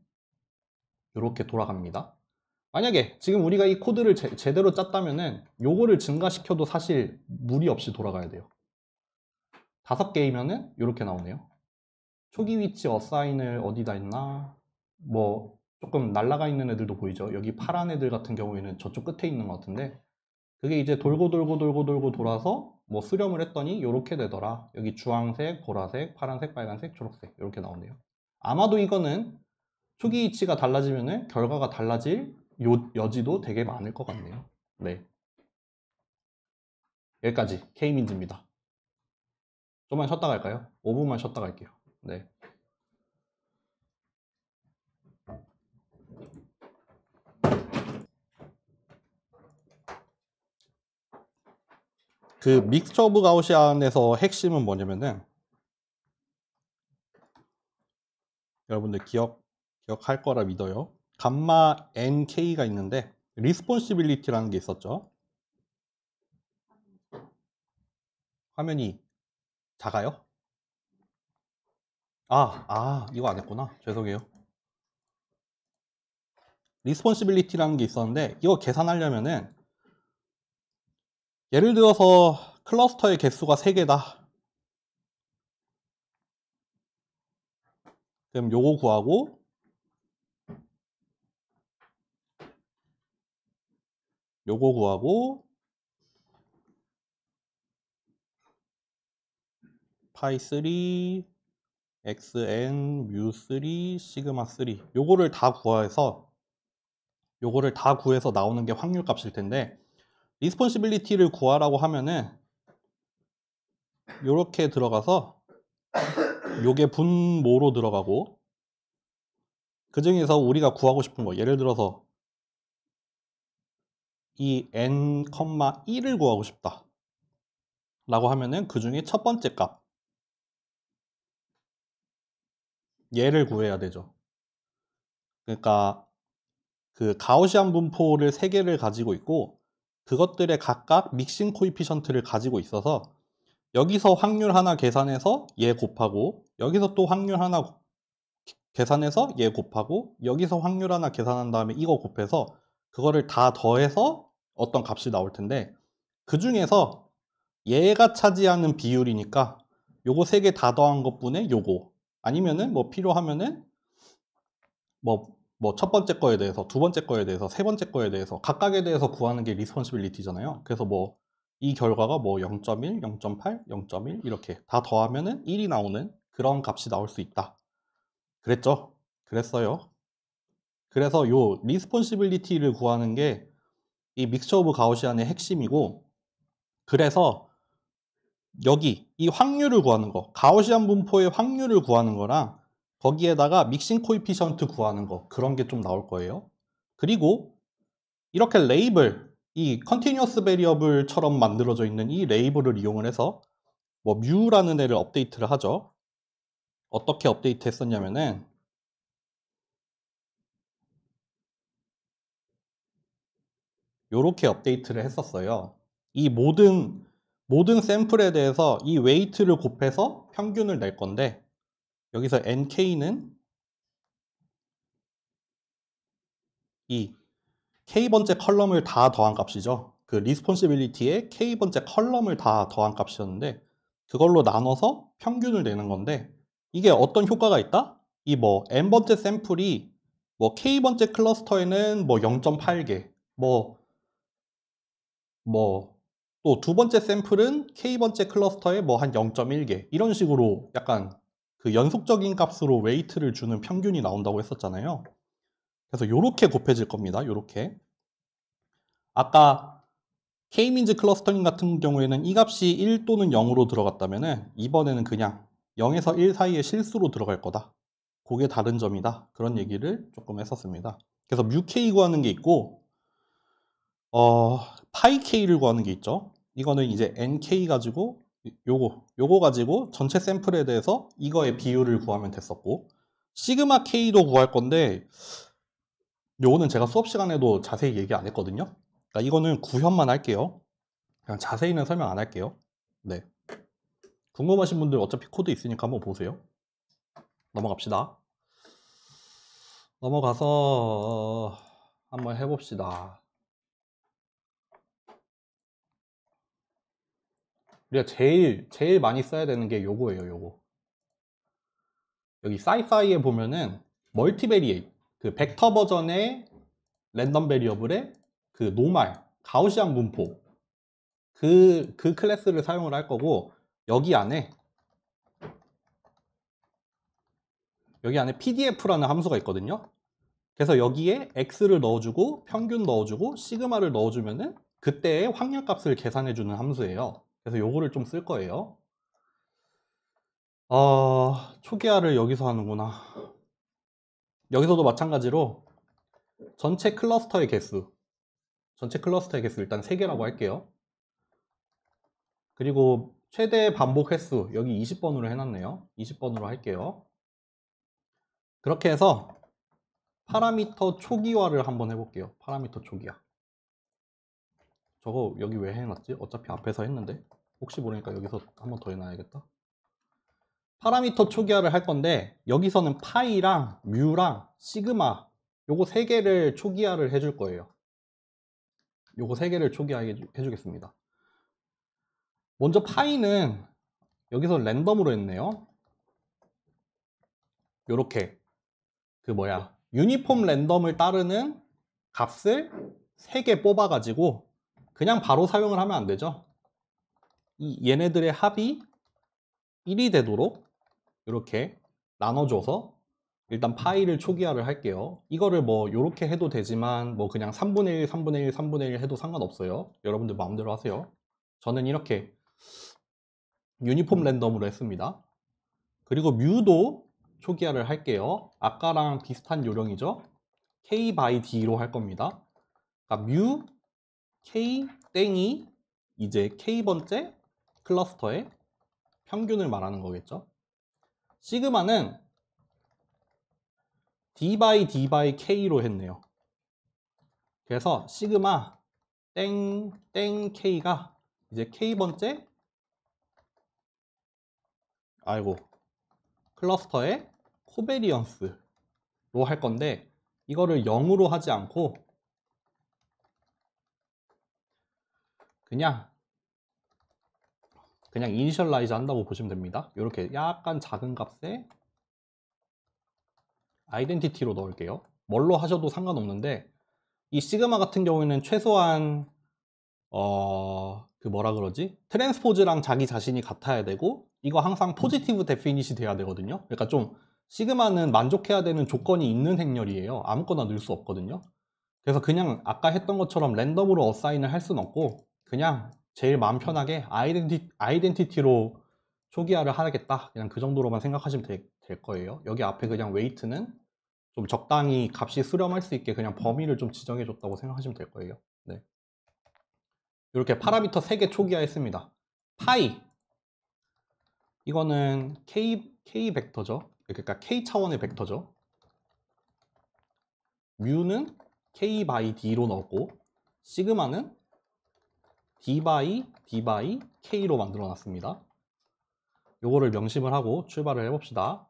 이렇게 돌아갑니다. 만약에 지금 우리가 이 코드를 제, 대로 짰다면은 요거를 증가시켜도 사실 무리 없이 돌아가야 돼요. 다섯 개이면은 이렇게 나오네요. 초기 위치 어사인을 어디다 했나? 뭐 조금 날라가 있는 애들도 보이죠. 여기 파란 애들 같은 경우에는 저쪽 끝에 있는 것 같은데 그게 이제 돌고 돌고 돌고 돌고 돌아서 뭐 수렴을 했더니 이렇게 되더라. 여기 주황색, 보라색, 파란색, 빨간색, 초록색 이렇게 나오네요. 아마도 이거는 초기 위치가 달라지면 은 결과가 달라질 요, 여지도 되게 많을 것 같네요. 네. 여기까지 K민지입니다. 좀만 쉬었다 갈까요? 5분만 쉬었다 갈게요. 네. 그 믹스처 오브 가우시안에서 핵심은 뭐냐면은 여러분들 기억 기억할 거라 믿어요. 감마 nk가 있는데 리스폰시빌리티라는 게 있었죠. 화면이 작아요? 아, 아, 이거 안 했구나. 죄송해요. 리스폰시빌리티라는 게 있었는데 이거 계산하려면은 예를 들어서 클러스터의 개수가 3개다. 그럼 요거 구하고 요거 구하고 파이 3 xn mu3 시그마 3 요거를 다 구해서 요거를 다 구해서 나오는 게 확률 값일 텐데 리스폰시빌리티를 구하라고 하면은 요렇게 들어가서 요게 분모로 들어가고 그 중에서 우리가 구하고 싶은 거 예를 들어서 이 n, 1을 구하고 싶다 라고 하면은 그 중에 첫 번째 값 얘를 구해야 되죠 그러니까 그가오시안 분포를 3개를 가지고 있고 그것들의 각각 믹싱 코이피션트를 가지고 있어서 여기서 확률 하나 계산해서 얘 곱하고 여기서 또 확률 하나 계산해서 얘 곱하고 여기서 확률 하나 계산한 다음에 이거 곱해서 그거를 다 더해서 어떤 값이 나올 텐데 그 중에서 얘가 차지하는 비율이니까 요거 세 개 다 더한 것뿐에 요거 아니면은 뭐 필요하면은 뭐 뭐 첫 번째 거에 대해서 두 번째 거에 대해서 세 번째 거에 대해서 각각에 대해서 구하는 게 리스폰시빌리티잖아요 그래서 뭐 이 결과가 뭐 0.1, 0.8, 0.1 이렇게 다 더하면은 1이 나오는 그런 값이 나올 수 있다 그랬죠 그랬어요 그래서 요 리스폰시빌리티를 구하는 게 이 믹스처 오브 가오시안의 핵심이고 그래서 여기 이 확률을 구하는 거가오시안 분포의 확률을 구하는 거랑 거기에다가 믹싱 코이피션트 구하는 거 그런 게 좀 나올 거예요 그리고 이렇게 레이블 이 컨티뉴어스 베리어블처럼 만들어져 있는 이 레이블을 이용을 해서 뭐 뮤라는 애를 업데이트를 하죠 어떻게 업데이트 했었냐면은 이렇게 업데이트를 했었어요. 이 모든 모든 샘플에 대해서 이 웨이트를 곱해서 평균을 낼 건데 여기서 nk는 이 k번째 컬럼을 다 더한 값이죠. 그리스폰시빌리티의 k번째 컬럼을 다 더한 값이었는데 그걸로 나눠서 평균을 내는 건데 이게 어떤 효과가 있다? 이 뭐 n번째 샘플이 뭐 k번째 클러스터에는 뭐 0.8개, 뭐 뭐또두 번째 샘플은 K번째 클러스터에 뭐 한 0.1개 이런 식으로 약간 그 연속적인 값으로 웨이트를 주는 평균이 나온다고 했었잖아요. 그래서 이렇게 곱해질 겁니다. 이렇게 아까 K-민즈 클러스터링 같은 경우에는 이 값이 1 또는 0으로 들어갔다면 이번에는 그냥 0에서 1 사이에 실수로 들어갈 거다. 그게 다른 점이다. 그런 얘기를 조금 했었습니다. 그래서 뮤 k 구하는 게 있고 어, 파이 k를 구하는 게 있죠. 이거는 이제 nk 가지고 요거 요거 가지고 전체 샘플에 대해서 이거의 비율을 구하면 됐었고 시그마 k도 구할 건데 요거는 제가 수업 시간에도 자세히 얘기 안 했거든요. 그러니까 이거는 구현만 할게요. 그냥 자세히는 설명 안 할게요. 네. 궁금하신 분들 어차피 코드 있으니까 한번 보세요. 넘어갑시다. 넘어가서 어, 한번 해봅시다. 우리가 제일 제일 많이 써야 되는 게 요거예요 요거 여기 사이사이에 보면은 멀티베리에이트 그 벡터 버전의 랜덤 베리어블의 그 노말 가우시안 분포 그, 그 클래스를 사용을 할 거고 여기 안에 여기 안에 pdf라는 함수가 있거든요 그래서 여기에 x를 넣어주고 평균 넣어주고 시그마를 넣어주면은 그때의 확률값을 계산해주는 함수예요 그래서 요거를 좀 쓸 거예요. 어, 초기화를 여기서 하는구나. 여기서도 마찬가지로 전체 클러스터의 개수 전체 클러스터의 개수 일단 3개라고 할게요. 그리고 최대 반복 횟수 여기 20번으로 해놨네요. 20번으로 할게요. 그렇게 해서 파라미터 초기화를 한번 해볼게요. 파라미터 초기화. 저거 여기 왜 해놨지? 어차피 앞에서 했는데. 혹시 모르니까 여기서 한 번 더 해놔야겠다 파라미터 초기화를 할 건데 여기서는 파이랑 뮤랑 시그마 요거 세 개를 초기화를 해줄 거예요 요거 세 개를 초기화해 주겠습니다 먼저 파이는 여기서 랜덤으로 했네요 요렇게 그 뭐야 유니폼 랜덤을 따르는 값을 세 개 뽑아 가지고 그냥 바로 사용을 하면 안 되죠 이 얘네들의 합이 1이 되도록 이렇게 나눠줘서 일단 파이를 초기화를 할게요 이거를 뭐 이렇게 해도 되지만 뭐 그냥 3분의 1, 3분의 1, 3분의 1 해도 상관없어요 여러분들 마음대로 하세요 저는 이렇게 유니폼 음. 랜덤으로 했습니다 그리고 뮤도 초기화를 할게요 아까랑 비슷한 요령이죠 k by d로 할 겁니다 그러니까 뮤 k 땡이 이제 k번째 클러스터의 평균을 말하는 거겠죠. 시그마는 d by d by k로 했네요. 그래서 시그마 땡, 땡 k가 이제 k번째 아이고 클러스터의 코베리언스로 할 건데 이거를 0으로 하지 않고 그냥 그냥 이니셜라이즈 한다고 보시면 됩니다 이렇게 약간 작은 값에 아이덴티티로 넣을게요 뭘로 하셔도 상관없는데 이 시그마 같은 경우에는 최소한 어... 그 뭐라 그러지? 트랜스포즈랑 자기 자신이 같아야 되고 이거 항상 포지티브 음. 데피닛이 돼야 되거든요 그러니까 좀 시그마는 만족해야 되는 조건이 있는 행렬이에요 아무거나 넣을 수 없거든요 그래서 그냥 아까 했던 것처럼 랜덤으로 어사인을 할 순 없고 그냥 제일 마음 편하게 아이덴티, 아이덴티티로 초기화를 하겠다 그냥 그 정도로만 생각하시면 되, 될 거예요 여기 앞에 그냥 웨이트는 좀 적당히 값이 수렴할 수 있게 그냥 범위를 좀 지정해 줬다고 생각하시면 될 거예요 네. 이렇게 파라미터 3개 초기화했습니다 파이 이거는 k, k 벡터죠 그러니까 k 차원의 벡터죠 뮤는 k by d로 넣고 시그마는 d by d by k로 만들어 놨습니다. 요거를 명심을 하고 출발을 해봅시다.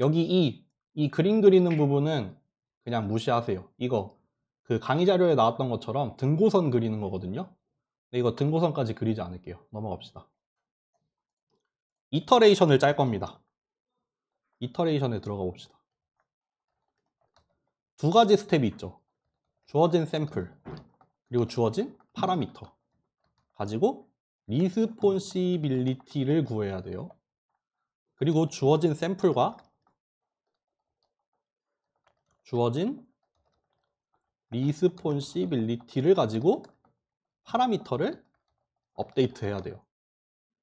여기 이, 이 그림 그리는 부분은 그냥 무시하세요. 이거 그 강의 자료에 나왔던 것처럼 등고선 그리는 거거든요. 근데 이거 등고선까지 그리지 않을게요. 넘어갑시다. 이터레이션을 짤 겁니다. 이터레이션에 들어가 봅시다. 두 가지 스텝이 있죠. 주어진 샘플 그리고 주어진 파라미터 가지고 리스폰시빌리티를 구해야 돼요. 그리고 주어진 샘플과 주어진 리스폰시빌리티를 가지고 파라미터를 업데이트 해야 돼요.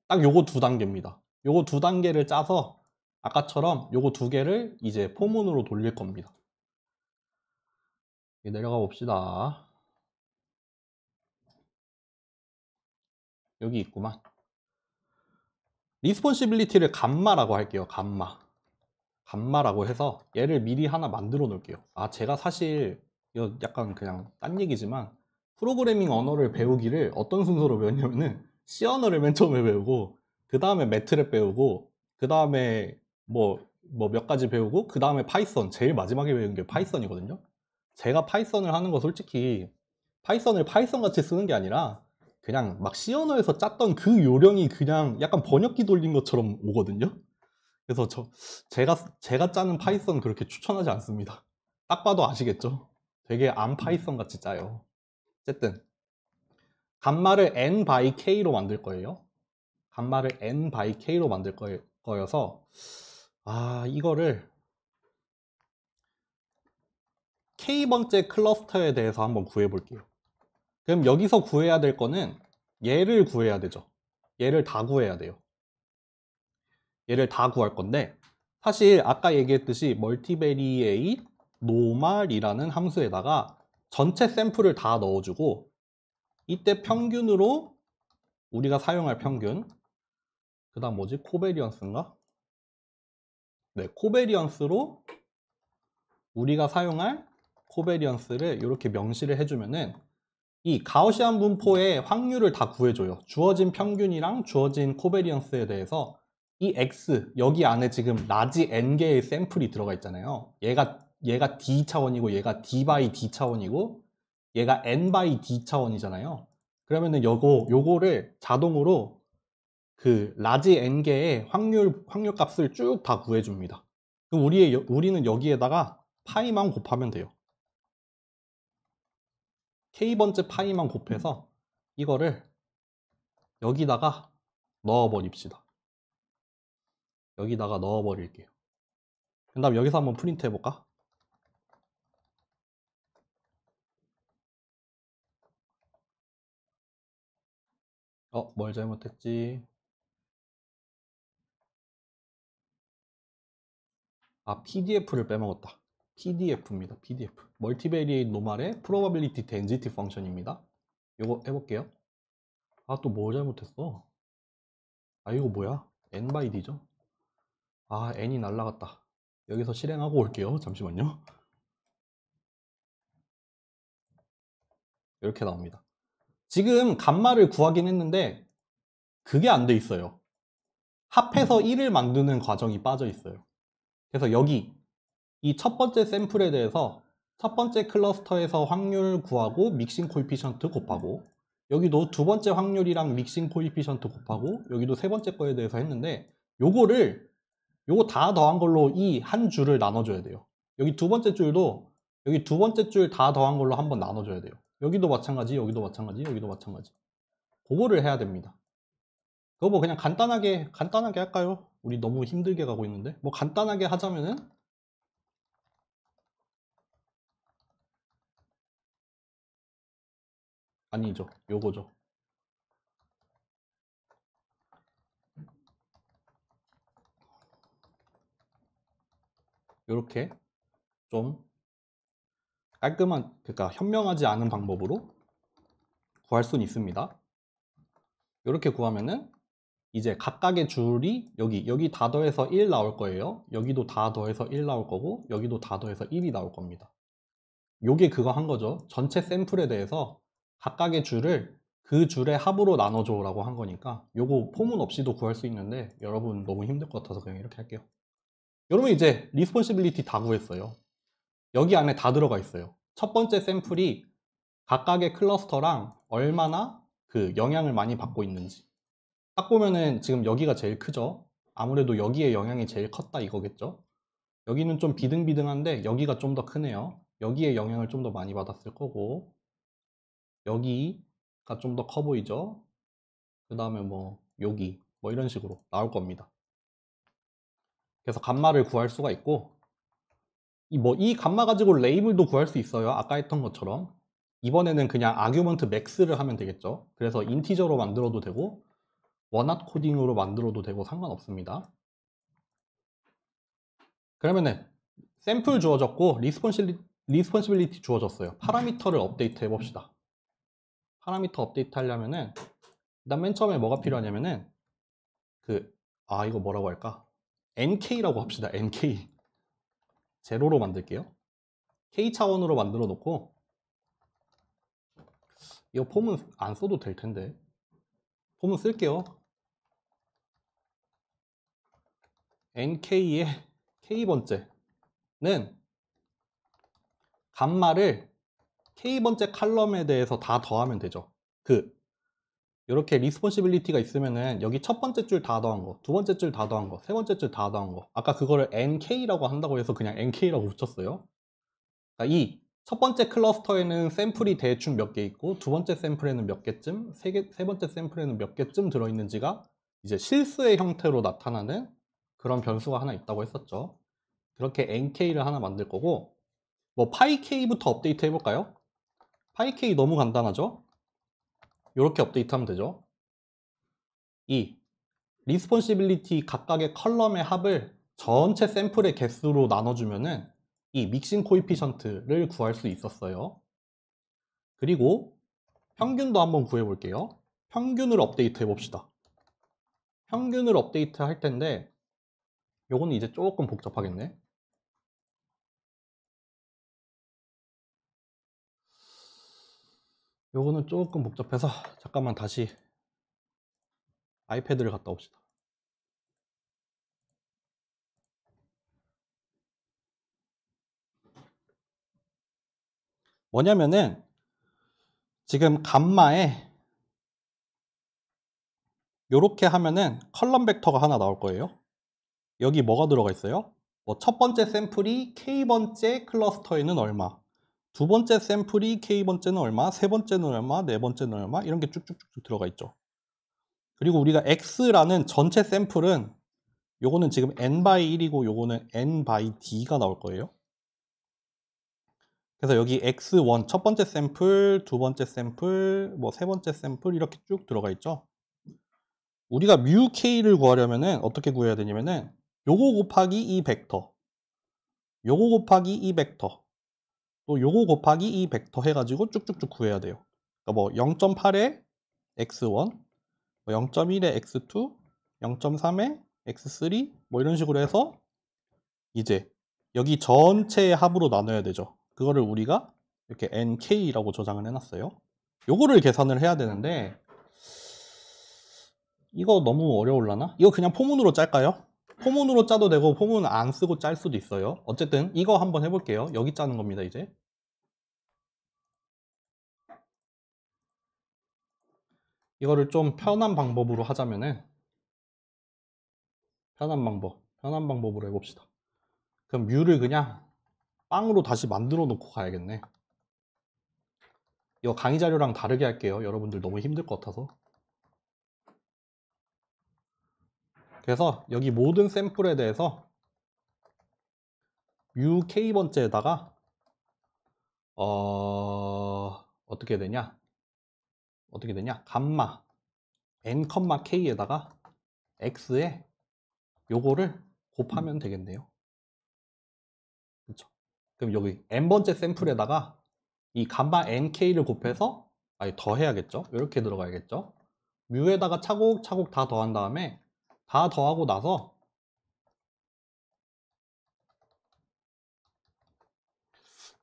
딱 요거 두 단계입니다. 요거 두 단계를 짜서 아까처럼 요거 두 개를 이제 포문으로 돌릴 겁니다. 내려가 봅시다. 여기 있구만 리스폰시빌리티를 감마라고 할게요 감마 감마라고 해서 얘를 미리 하나 만들어 놓을게요 아 제가 사실 이거 약간 그냥 딴 얘기지만 프로그래밍 언어를 배우기를 어떤 순서로 배웠냐면은 C 언어를 맨 처음에 배우고 그 다음에 매트랩 배우고 그 다음에 뭐 뭐 몇 가지 배우고 그 다음에 파이썬 제일 마지막에 배운 게 파이썬이거든요 제가 파이썬을 하는 거 솔직히 파이썬을 파이썬 같이 쓰는 게 아니라 그냥 막시어너에서 짰던 그 요령이 그냥 약간 번역기 돌린 것처럼 오거든요. 그래서 저 제가 제가 짜는 파이썬 그렇게 추천하지 않습니다. 딱 봐도 아시겠죠? 되게 안 파이썬 같이 짜요. 어쨌든 간마를 n by k로 만들 거예요. 간마를 n by k로 만들 거여서 아 이거를 k번째 클러스터에 대해서 한번 구해볼게요. 그럼 여기서 구해야 될 거는 얘를 구해야 되죠. 얘를 다 구해야 돼요. 얘를 다 구할 건데 사실 아까 얘기했듯이 multivariate normal 이라는 함수에다가 전체 샘플을 다 넣어주고 이때 평균으로 우리가 사용할 평균 그 다음 뭐지? 코베리언스인가? 네, 코베리언스로 우리가 사용할 코베리언스를 이렇게 명시를 해주면은 이가오시안 분포의 확률을 다 구해줘요. 주어진 평균이랑 주어진 코베리언스에 대해서 이 x 여기 안에 지금 라지 n개의 샘플이 들어가 있잖아요. 얘가 얘가 d 차원이고 얘가 d by d 차원이고 얘가 n by d 차원이잖아요. 그러면은 요거 요거를 자동으로 그 라지 n개의 확률 확률 값을 쭉 다 구해줍니다. 그럼 우리의 우리는 여기에다가 파이만 곱하면 돼요. k번째 파이만 곱해서 이거를 여기다가 넣어버립시다. 여기다가 넣어버릴게요. 그 다음 여기서 한번 프린트 해볼까? 어, 뭘 잘못했지? 아, PDF를 빼먹었다. PDF입니다. PDF. 멀티베리에인 노말의 probability density 펑션입니다. 이거 해볼게요. 아 또 뭐 잘못했어? 아 이거 뭐야? n by d죠? 아 n이 날라갔다. 여기서 실행하고 올게요. 잠시만요. 이렇게 나옵니다. 지금 감마를 구하긴 했는데 그게 안 돼 있어요. 합해서 1을 만드는 과정이 빠져 있어요. 그래서 여기 이첫 번째 샘플에 대해서 첫 번째 클러스터에서 확률 구하고 믹싱 코이피션트 곱하고 여기도 두 번째 확률이랑 믹싱 코이피션트 곱하고 여기도 세 번째 거에 대해서 했는데 요거를 요거 다 더한 걸로 이 한 줄을 나눠줘야 돼요 여기 두 번째 줄도 여기 두 번째 줄 다 더한 걸로 한번 나눠줘야 돼요 여기도 마찬가지 여기도 마찬가지 여기도 마찬가지 그거를 해야 됩니다 그거 뭐 그냥 간단하게 간단하게 할까요? 우리 너무 힘들게 가고 있는데 뭐 간단하게 하자면은 아니죠. 요거죠. 이렇게 좀 깔끔한, 그러니까 현명하지 않은 방법으로 구할 수는 있습니다. 이렇게 구하면은 이제 각각의 줄이 여기, 여기 다 더해서 1 나올 거예요. 여기도 다 더해서 1 나올 거고, 여기도 다 더해서 1이 나올 겁니다. 요게 그거 한 거죠. 전체 샘플에 대해서 각각의 줄을 그 줄의 합으로 나눠줘 라고 한 거니까 요거 포문 없이도 구할 수 있는데 여러분 너무 힘들 것 같아서 그냥 이렇게 할게요 여러분 이제 리스폰시빌리티 다 구했어요 여기 안에 다 들어가 있어요 첫 번째 샘플이 각각의 클러스터랑 얼마나 그 영향을 많이 받고 있는지 딱 보면은 지금 여기가 제일 크죠 아무래도 여기에 영향이 제일 컸다 이거겠죠 여기는 좀 비등비등한데 여기가 좀 더 크네요 여기에 영향을 좀 더 많이 받았을 거고 여기가 좀 더 커 보이죠 그 다음에 뭐 여기 뭐 이런 식으로 나올 겁니다 그래서 감마를 구할 수가 있고 이 뭐이 감마 가지고 레이블도 구할 수 있어요 아까 했던 것처럼 이번에는 그냥 아규먼트 맥스를 하면 되겠죠 그래서 인티저로 만들어도 되고 원앗 코딩으로 만들어도 되고 상관없습니다 그러면은 샘플 주어졌고 리스폰시, 리스폰시빌리티 주어졌어요 파라미터를 업데이트 해봅시다 파라미터 업데이트 하려면은 일단 맨 처음에 뭐가 음. 필요하냐면은 그 아 이거 뭐라고 할까 nk라고 합시다 nk 제로로 만들게요 k 차원으로 만들어 놓고 이거 폼은 안 써도 될 텐데 폼은 쓸게요 nk의 k번째는 감마를 K번째 칼럼에 대해서 다 더하면 되죠. 그 이렇게 리스폰시빌리티가 있으면은 여기 첫 번째 줄 다 더한 거, 두 번째 줄 다 더한 거, 세 번째 줄 다 더한 거. 아까 그거를 NK라고 한다고 해서 그냥 NK라고 붙였어요. 그러니까 이첫 번째 클러스터에는 샘플이 대충 몇 개 있고 두 번째 샘플에는 몇 개쯤, 세, 개, 세 번째 샘플에는 몇 개쯤 들어있는지가 이제 실수의 형태로 나타나는 그런 변수가 하나 있다고 했었죠. 그렇게 NK를 하나 만들 거고 뭐 파이K부터 업데이트 해볼까요? 파이케이 너무 간단하죠? 이렇게 업데이트하면 되죠. 2. 리스폰시빌리티 각각의 컬럼의 합을 전체 샘플의 개수로 나눠주면 이 믹싱 코이피션트를 구할 수 있었어요. 그리고 평균도 한번 구해볼게요. 평균을 업데이트 해봅시다. 평균을 업데이트 할 텐데 요건 이제 조금 복잡하겠네. 요거는 조금 복잡해서 잠깐만 다시 아이패드를 갖다 옵시다 뭐냐면은 지금 감마에 이렇게 하면은 컬럼 벡터가 하나 나올 거예요 여기 뭐가 들어가 있어요? 뭐 첫 번째 샘플이 K번째 클러스터에는 얼마 두 번째 샘플이 K번째는 얼마, 세 번째는 얼마, 네 번째는 얼마 이런 게 쭉쭉쭉 들어가 있죠. 그리고 우리가 X라는 전체 샘플은 요거는 지금 n by 1이고 요거는 n by d가 나올 거예요. 그래서 여기 x1 첫 번째 샘플, 두 번째 샘플, 뭐 세 번째 샘플 이렇게 쭉 들어가 있죠. 우리가 뮤 k를 구하려면 어떻게 구해야 되냐면은 요거 곱하기 이 벡터, 요거 곱하기 이 벡터, 또 요거 곱하기 이 벡터 해가지고 쭉쭉쭉 구해야 돼요. 그러니까 뭐 0.8에 x1, 0.1에 x2, 0.3에 x3 뭐 이런 식으로 해서 이제 여기 전체의 합으로 나눠야 되죠. 그거를 우리가 이렇게 nk라고 저장을 해놨어요. 요거를 계산을 해야 되는데 이거 너무 어려울라나? 이거 그냥 포문으로 짤까요? 포문으로 짜도 되고 포문 안 쓰고 짤 수도 있어요 어쨌든 이거 한번 해볼게요 여기 짜는 겁니다 이제 이거를 좀 편한 방법으로 하자면은 편한 방법 편한 방법으로 해봅시다 그럼 뮤를 그냥 빵으로 다시 만들어 놓고 가야겠네 이거 강의 자료랑 다르게 할게요 여러분들 너무 힘들 것 같아서 그래서 여기 모든 샘플에 대해서 uk번째에다가 어... 어떻게 되냐 어떻게 되냐 감마 n, k에다가 x에 요거를 곱하면 되겠네요 그쵸 그럼 여기 n번째 샘플에다가 이 감마 nk를 곱해서 아니 더해야겠죠 이렇게 들어가야겠죠 뮤에다가 차곡차곡 다 더한 다음에 다 더하고 나서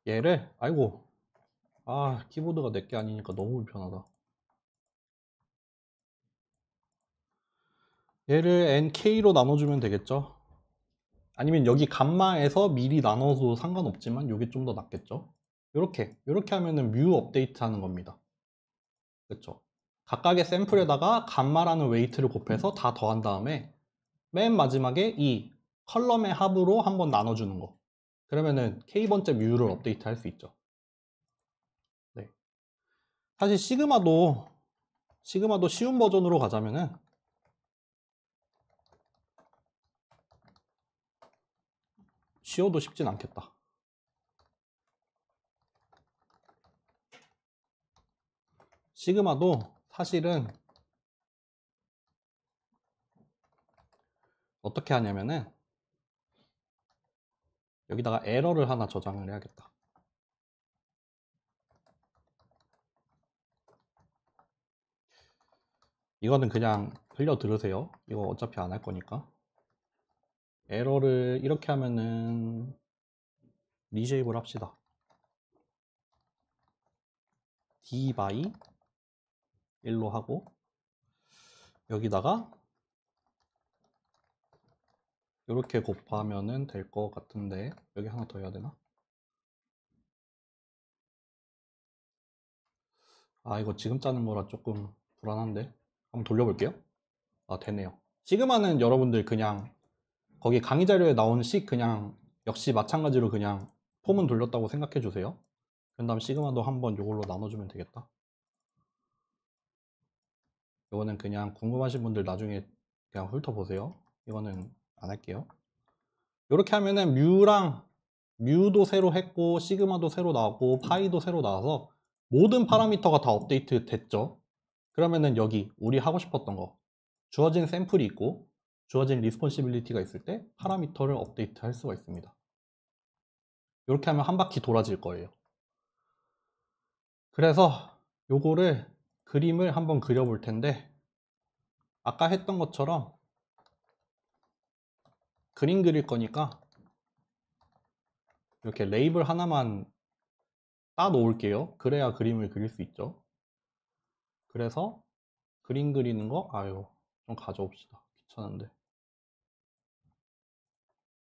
얘를 아이고 아 키보드가 내게 아니니까 너무 불편하다 얘를 nk로 나눠주면 되겠죠 아니면 여기 감마에서 미리 나눠도 상관없지만 이게 좀 더 낫겠죠 요렇게요렇게 하면은 뮤 업데이트 하는 겁니다 그렇죠 각각의 샘플에다가 감마라는 웨이트를 곱해서 다 더한 다음에 맨 마지막에 이 컬럼의 합으로 한번 나눠주는 거 그러면은 k번째 뮤를 업데이트 할 수 있죠 네. 사실 시그마도 시그마도 쉬운 버전으로 가자면은 쉬어도 쉽진 않겠다 시그마도 사실은 어떻게 하냐면은 여기다가 에러를 하나 저장을 해야겠다 이거는 그냥 흘려 들으세요 이거 어차피 안 할 거니까 에러를 이렇게 하면은 리제이블 합시다 d by 1로 하고 여기다가 이렇게 곱하면될 것 같은데 여기 하나 더 해야 되나? 아 이거 지금 짜는 거라 조금 불안한데 한번 돌려볼게요 아 되네요 시그마는 여러분들 그냥 거기 강의 자료에 나온 식 그냥 역시 마찬가지로 그냥 폼은 돌렸다고 생각해 주세요 그 다음 시그마도 한번 이걸로 나눠주면 되겠다 이거는 그냥 궁금하신 분들 나중에 그냥 훑어보세요 이거는 안 할게요 이렇게 하면은 뮤랑 뮤도 새로 했고 시그마도 새로 나왔고 파이도 새로 나와서 모든 파라미터가 다 업데이트 됐죠 그러면은 여기 우리 하고 싶었던 거 주어진 샘플이 있고 주어진 리스폰시빌리티가 있을 때 파라미터를 업데이트 할 수가 있습니다 이렇게 하면 한 바퀴 돌아질 거예요 그래서 요거를 그림을 한번 그려볼 텐데 아까 했던 것처럼 그림 그릴 거니까 이렇게 레이블 하나만 따 놓을게요 그래야 그림을 그릴 수 있죠 그래서 그림 그리는 거 아유 좀 가져옵시다 귀찮은데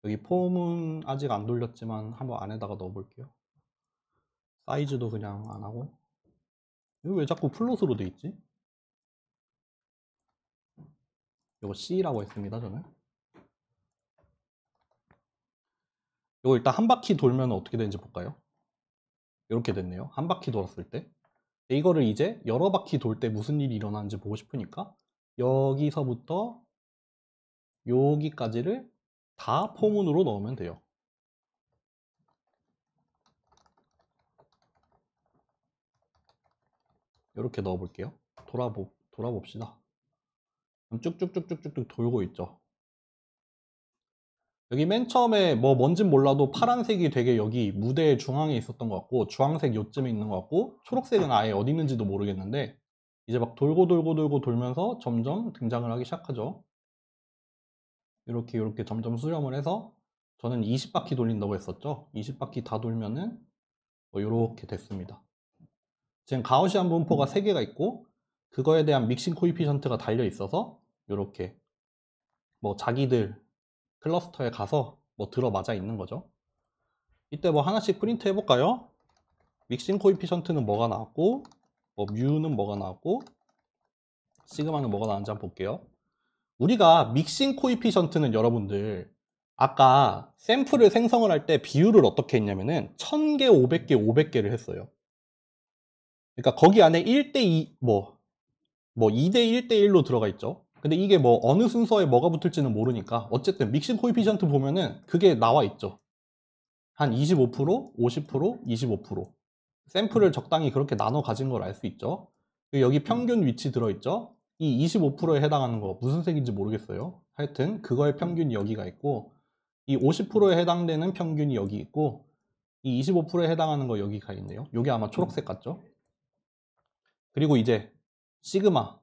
여기 폼은 아직 안 돌렸지만 한번 안에다가 넣어볼게요 사이즈도 그냥 안 하고 이거 왜 자꾸 플롯으로 돼 있지? 이거 C라고 했습니다 저는 이거 일단 한 바퀴 돌면 어떻게 되는지 볼까요? 이렇게 됐네요 한 바퀴 돌았을 때 이거를 이제 여러 바퀴 돌 때 무슨 일이 일어나는지 보고 싶으니까 여기서부터 여기까지를 다 포문으로 넣으면 돼요 이렇게 넣어 볼게요 돌아보, 돌아봅시다 쭉쭉쭉쭉쭉 돌고 있죠 여기 맨 처음에 뭐 뭔진 몰라도 파란색이 되게 여기 무대 중앙에 있었던 것 같고 주황색 요쯤에 있는 것 같고 초록색은 아예 어디 있는지도 모르겠는데 이제 막 돌고 돌고 돌고 돌면서 점점 등장을 하기 시작하죠 이렇게 이렇게 점점 수렴을 해서 저는 20바퀴 돌린다고 했었죠 20바퀴 다 돌면은 뭐 이렇게 됐습니다 지금 가오시안 분포가 3개가 있고 그거에 대한 믹싱 코이피션트가 달려 있어서 이렇게 뭐 자기들 클러스터에 가서 뭐 들어맞아 있는 거죠 이때 뭐 하나씩 프린트 해볼까요? 믹싱 코이피션트는 뭐가 나왔고 뭐 뮤는 뭐가 나왔고 시그마는 뭐가 나왔는지 한번 볼게요 우리가 믹싱 코이피션트는 여러분들 아까 샘플을 생성을 할 때 비율을 어떻게 했냐면은 1000개, 500개, 500개를 했어요 그러니까 거기 안에 1대2 뭐, 뭐 2대 1대1로 들어가 있죠. 근데 이게 뭐 어느 순서에 뭐가 붙을지는 모르니까 어쨌든 믹싱 코이피션트 보면은 그게 나와 있죠. 한 25%, 50%, 25% 샘플을 음. 적당히 그렇게 나눠 가진 걸 알 수 있죠. 여기 음. 평균 위치 들어있죠. 이 25%에 해당하는 거 무슨 색인지 모르겠어요. 하여튼 그거의 음. 평균이 여기가 있고 이 50%에 해당되는 평균이 여기 있고 이 25%에 해당하는 거 여기가 있네요. 이게 아마 초록색 같죠? 그리고 이제 시그마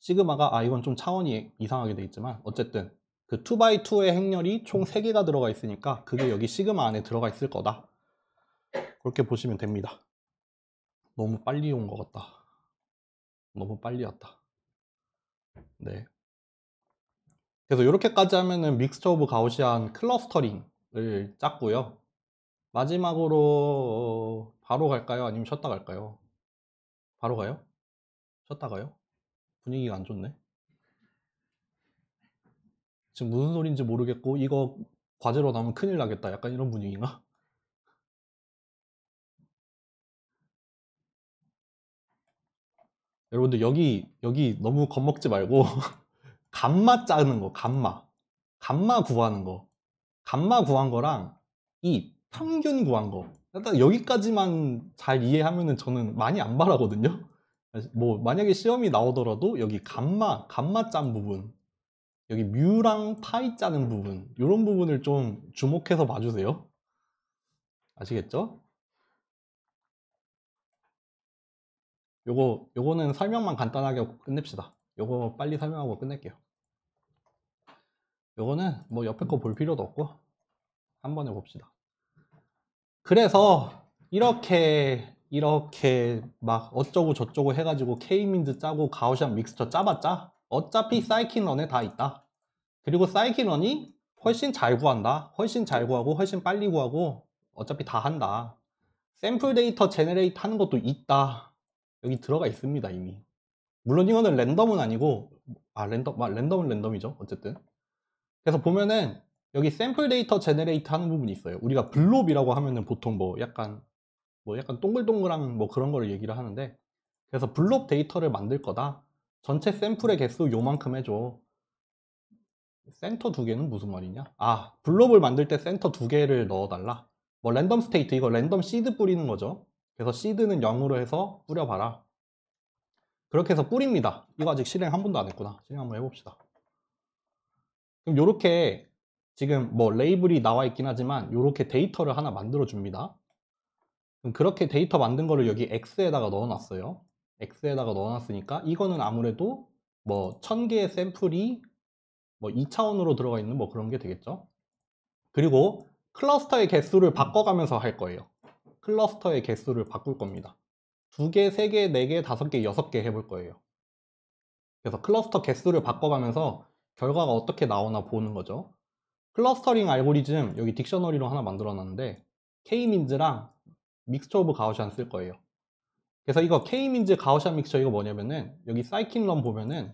시그마가 아 이건 좀 차원이 이상하게 돼 있지만 어쨌든 그 2x2의 행렬이 총 3개가 들어가 있으니까 그게 여기 시그마 안에 들어가 있을 거다 그렇게 보시면 됩니다 너무 빨리 온 것 같다 너무 빨리 왔다 네 그래서 이렇게까지 하면은 믹스처 오브 가우시안 클러스터링을 짰고요 마지막으로 바로 갈까요? 아니면 쉬었다 갈까요? 바로 가요? 쉬었다 가요? 분위기가 안 좋네. 지금 무슨 소리인지 모르겠고 이거 과제로 나오면 큰일 나겠다. 약간 이런 분위기인가? 여러분들 여기 여기 너무 겁먹지 말고 감마 짜는 거, 감마. 감마 구하는 거. 감마 구한 거랑 이 평균 구한 거 일단 여기까지만 잘 이해하면은 저는 많이 안 바라거든요. 뭐 만약에 시험이 나오더라도 여기 감마, 감마 짠 부분, 여기 뮤랑 파이 짜는 부분 이런 부분을 좀 주목해서 봐주세요. 아시겠죠? 요거 요거는 설명만 간단하게 하고 끝냅시다. 요거 빨리 설명하고 끝낼게요. 요거는 뭐 옆에 거 볼 필요도 없고 한 번에 봅시다. 그래서 이렇게 이렇게 막 어쩌고 저쩌고 해가지고 케이민드 짜고 가오시안 믹스처 짜봤자 어차피 사이킨런에 다 있다 그리고 사이킨런이 훨씬 잘 구한다 훨씬 잘 구하고 훨씬 빨리 구하고 어차피 다 한다 샘플 데이터 제네레이트 하는 것도 있다 여기 들어가 있습니다 이미 물론 이거는 랜덤은 아니고 아 랜덤 아, 랜덤은 랜덤이죠 어쨌든 그래서 보면은 여기 샘플 데이터 제네레이트 하는 부분이 있어요 우리가 블롭이라고 하면은 보통 뭐 약간 뭐 약간 동글동글한 뭐 그런 거를 얘기를 하는데 그래서 블롭 데이터를 만들 거다 전체 샘플의 개수 요만큼 해줘 센터 두 개는 무슨 말이냐 아 블록을 만들 때 센터 두 개를 넣어달라 뭐 랜덤 스테이트 이거 랜덤 시드 뿌리는 거죠 그래서 시드는 0으로 해서 뿌려봐라 그렇게 해서 뿌립니다 이거 아직 실행 한 번도 안 했구나 실행 한번 해봅시다 그럼 이렇게 지금 뭐 레이블이 나와 있긴 하지만 이렇게 데이터를 하나 만들어 줍니다 그렇게 데이터 만든 거를 여기 X에다가 넣어놨어요 X에다가 넣어놨으니까 이거는 아무래도 뭐 1000개의 샘플이 뭐 2차원으로 들어가 있는 뭐 그런 게 되겠죠 그리고 클러스터의 개수를 바꿔가면서 할 거예요 클러스터의 개수를 바꿀 겁니다 2개, 3개, 4개, 5개, 6개 해볼 거예요 그래서 클러스터 개수를 바꿔가면서 결과가 어떻게 나오나 보는 거죠 클러스터링 알고리즘 여기 딕셔너리로 하나 만들어놨는데 K-민즈랑 믹스처 오브 가오시안쓸 거예요. 그래서 이거 K-민즈 가오시 믹스처 이거 뭐냐면은 여기 사이킨런 보면은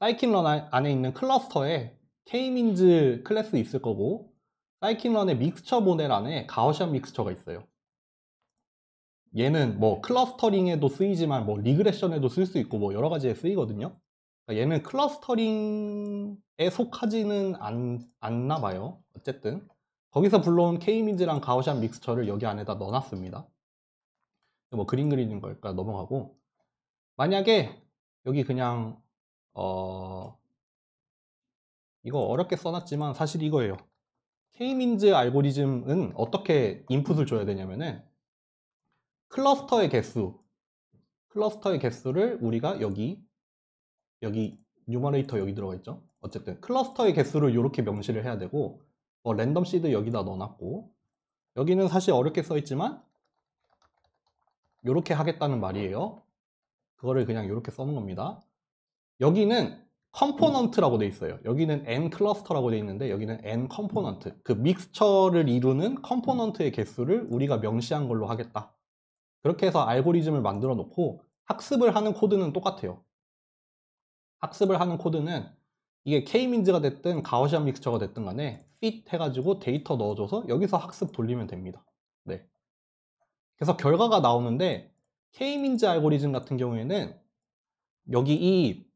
사이킨런 안에 있는 클러스터에 K-민즈 클래스 있을 거고 사이킨런의 믹스처 모델 안에 가오시 믹스처가 있어요. 얘는 뭐 클러스터링에도 쓰이지만 뭐 리그레션에도 쓸 수 있고 뭐 여러 가지에 쓰이거든요. 그러니까 얘는 클러스터링에 속하지는 않, 않나 봐요 어쨌든 거기서 불러온 케이미즈랑 가오시 믹스처를 여기 안에다 넣어놨습니다 뭐 그림 그리는 걸까 넘어가고 만약에 여기 그냥 어 이거 어렵게 써놨지만 사실 이거예요 케이민즈 알고리즘은 어떻게 인풋을 줘야 되냐면은 클러스터의 개수 클러스터의 개수를 우리가 여기 여기 뉴머레이터 여기 들어가 있죠 어쨌든 클러스터의 개수를 이렇게 명시를 해야 되고 어, 랜덤 시드 여기다 넣어놨고 여기는 사실 어렵게 써있지만 이렇게 하겠다는 말이에요 그거를 그냥 이렇게 써놓은 겁니다 여기는 컴포넌트라고 돼 있어요 여기는 n 클러스터라고 돼 있는데 여기는 n 컴포넌트 그 믹스처를 이루는 컴포넌트의 개수를 우리가 명시한 걸로 하겠다 그렇게 해서 알고리즘을 만들어 놓고 학습을 하는 코드는 똑같아요 학습을 하는 코드는 이게 K-민즈가 됐든 가오시안 믹스처가 됐든 간에 fit 해가지고 데이터 넣어줘서 여기서 학습 돌리면 됩니다. 네. 그래서 결과가 나오는데 K-민즈 알고리즘 같은 경우에는 여기 이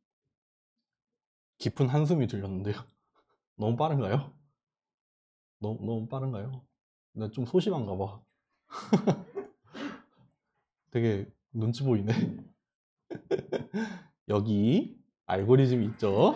깊은 한숨이 들렸는데요. 너무 빠른가요? 너무, 너무 빠른가요? 나 좀 소심한가 봐. 되게 눈치 보이네. 여기 알고리즘 있죠.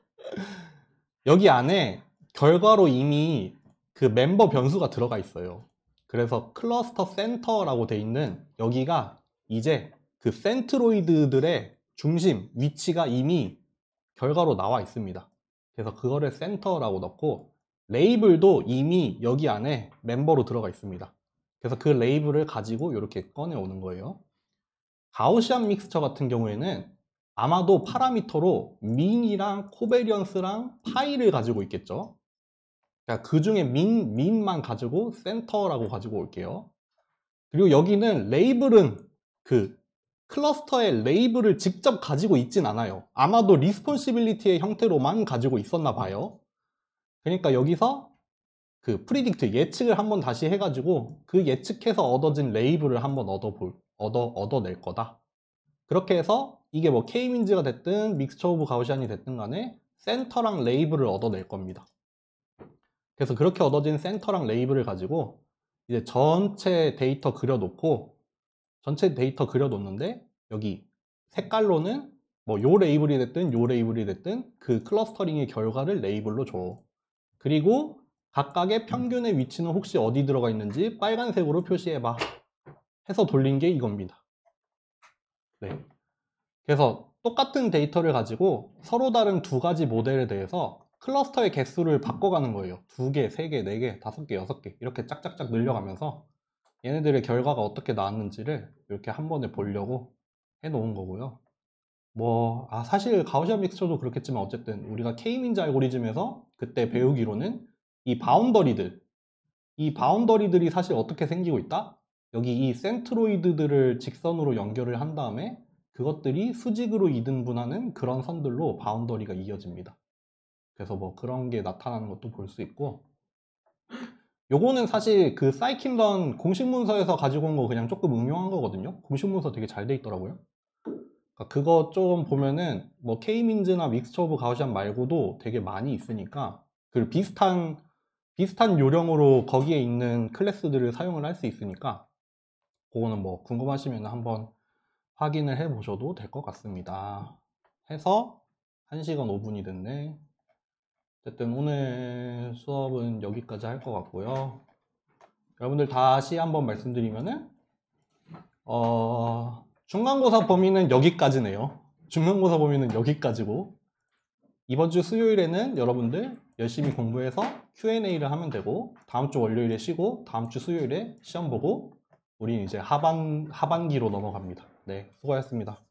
여기 안에 결과로 이미 그 멤버 변수가 들어가 있어요. 그래서 클러스터 센터라고 돼 있는 여기가 이제 그 센트로이드들의 중심, 위치가 이미 결과로 나와 있습니다. 그래서 그거를 센터라고 넣고 레이블도 이미 여기 안에 멤버로 들어가 있습니다. 그래서 그 레이블을 가지고 이렇게 꺼내오는 거예요. 가우시안 믹스처 같은 경우에는 아마도 파라미터로 민이랑 코베리언스랑 파이를 가지고 있겠죠. 그러니까 그 중에 민, 민만 가지고 센터라고 가지고 올게요. 그리고 여기는 레이블은 그 클러스터의 레이블을 직접 가지고 있진 않아요. 아마도 리스폰시빌리티의 형태로만 가지고 있었나 봐요. 그러니까 여기서 그 프리딕트 예측을 한번 다시 해가지고 그 예측해서 얻어진 레이블을 한번 얻어볼, 얻어, 얻어낼 거다. 그렇게 해서 이게 뭐케이민즈가 됐든 믹스처 오브 가우시안이 됐든 간에 센터랑 레이블을 얻어낼 겁니다. 그래서 그렇게 얻어진 센터랑 레이블을 가지고 이제 전체 데이터 그려놓고 전체 데이터 그려놓는데 여기 색깔로는 뭐 요 레이블이 됐든 요 레이블이 됐든 그 클러스터링의 결과를 레이블로 줘. 그리고 각각의 평균의 위치는 혹시 어디 들어가 있는지 빨간색으로 표시해봐. 해서 돌린 게 이겁니다. 네. 그래서 똑같은 데이터를 가지고 서로 다른 두 가지 모델에 대해서 클러스터의 개수를 바꿔가는 거예요 두 개, 세 개, 네 개, 다섯 개, 여섯 개 이렇게 짝짝짝 늘려가면서 얘네들의 결과가 어떻게 나왔는지를 이렇게 한 번에 보려고 해놓은 거고요 뭐 아, 사실 가우시안 믹스처도 그렇겠지만 어쨌든 우리가 K민자 알고리즘에서 그때 배우기로는 이 바운더리들 이 바운더리들이 사실 어떻게 생기고 있다? 여기 이 센트로이드들을 직선으로 연결을 한 다음에 그것들이 수직으로 이등분하는 그런 선들로 바운더리가 이어집니다. 그래서 뭐 그런 게 나타나는 것도 볼 수 있고 요거는 사실 그사이킨던 공식 문서에서 가지고 온 거 그냥 조금 응용한 거거든요. 공식 문서 되게 잘 돼 있더라고요. 그러니까 그거 좀 보면은 뭐이민즈나 믹스처 오브 가우시안 말고도 되게 많이 있으니까 그 비슷한 비슷한 요령으로 거기에 있는 클래스들을 사용을 할 수 있으니까 그거는 뭐 궁금하시면 한번 확인을 해 보셔도 될 것 같습니다 해서 1시간 5분이 됐네 어쨌든 오늘 수업은 여기까지 할 것 같고요 여러분들 다시 한번 말씀드리면은 어, 중간고사 범위는 여기까지네요 중간고사 범위는 여기까지고 이번 주 수요일에는 여러분들 열심히 공부해서 Q&A를 하면 되고 다음 주 월요일에 쉬고 다음 주 수요일에 시험 보고 우리 이제 하반, 하반기로 넘어갑니다 네, 수고하셨습니다.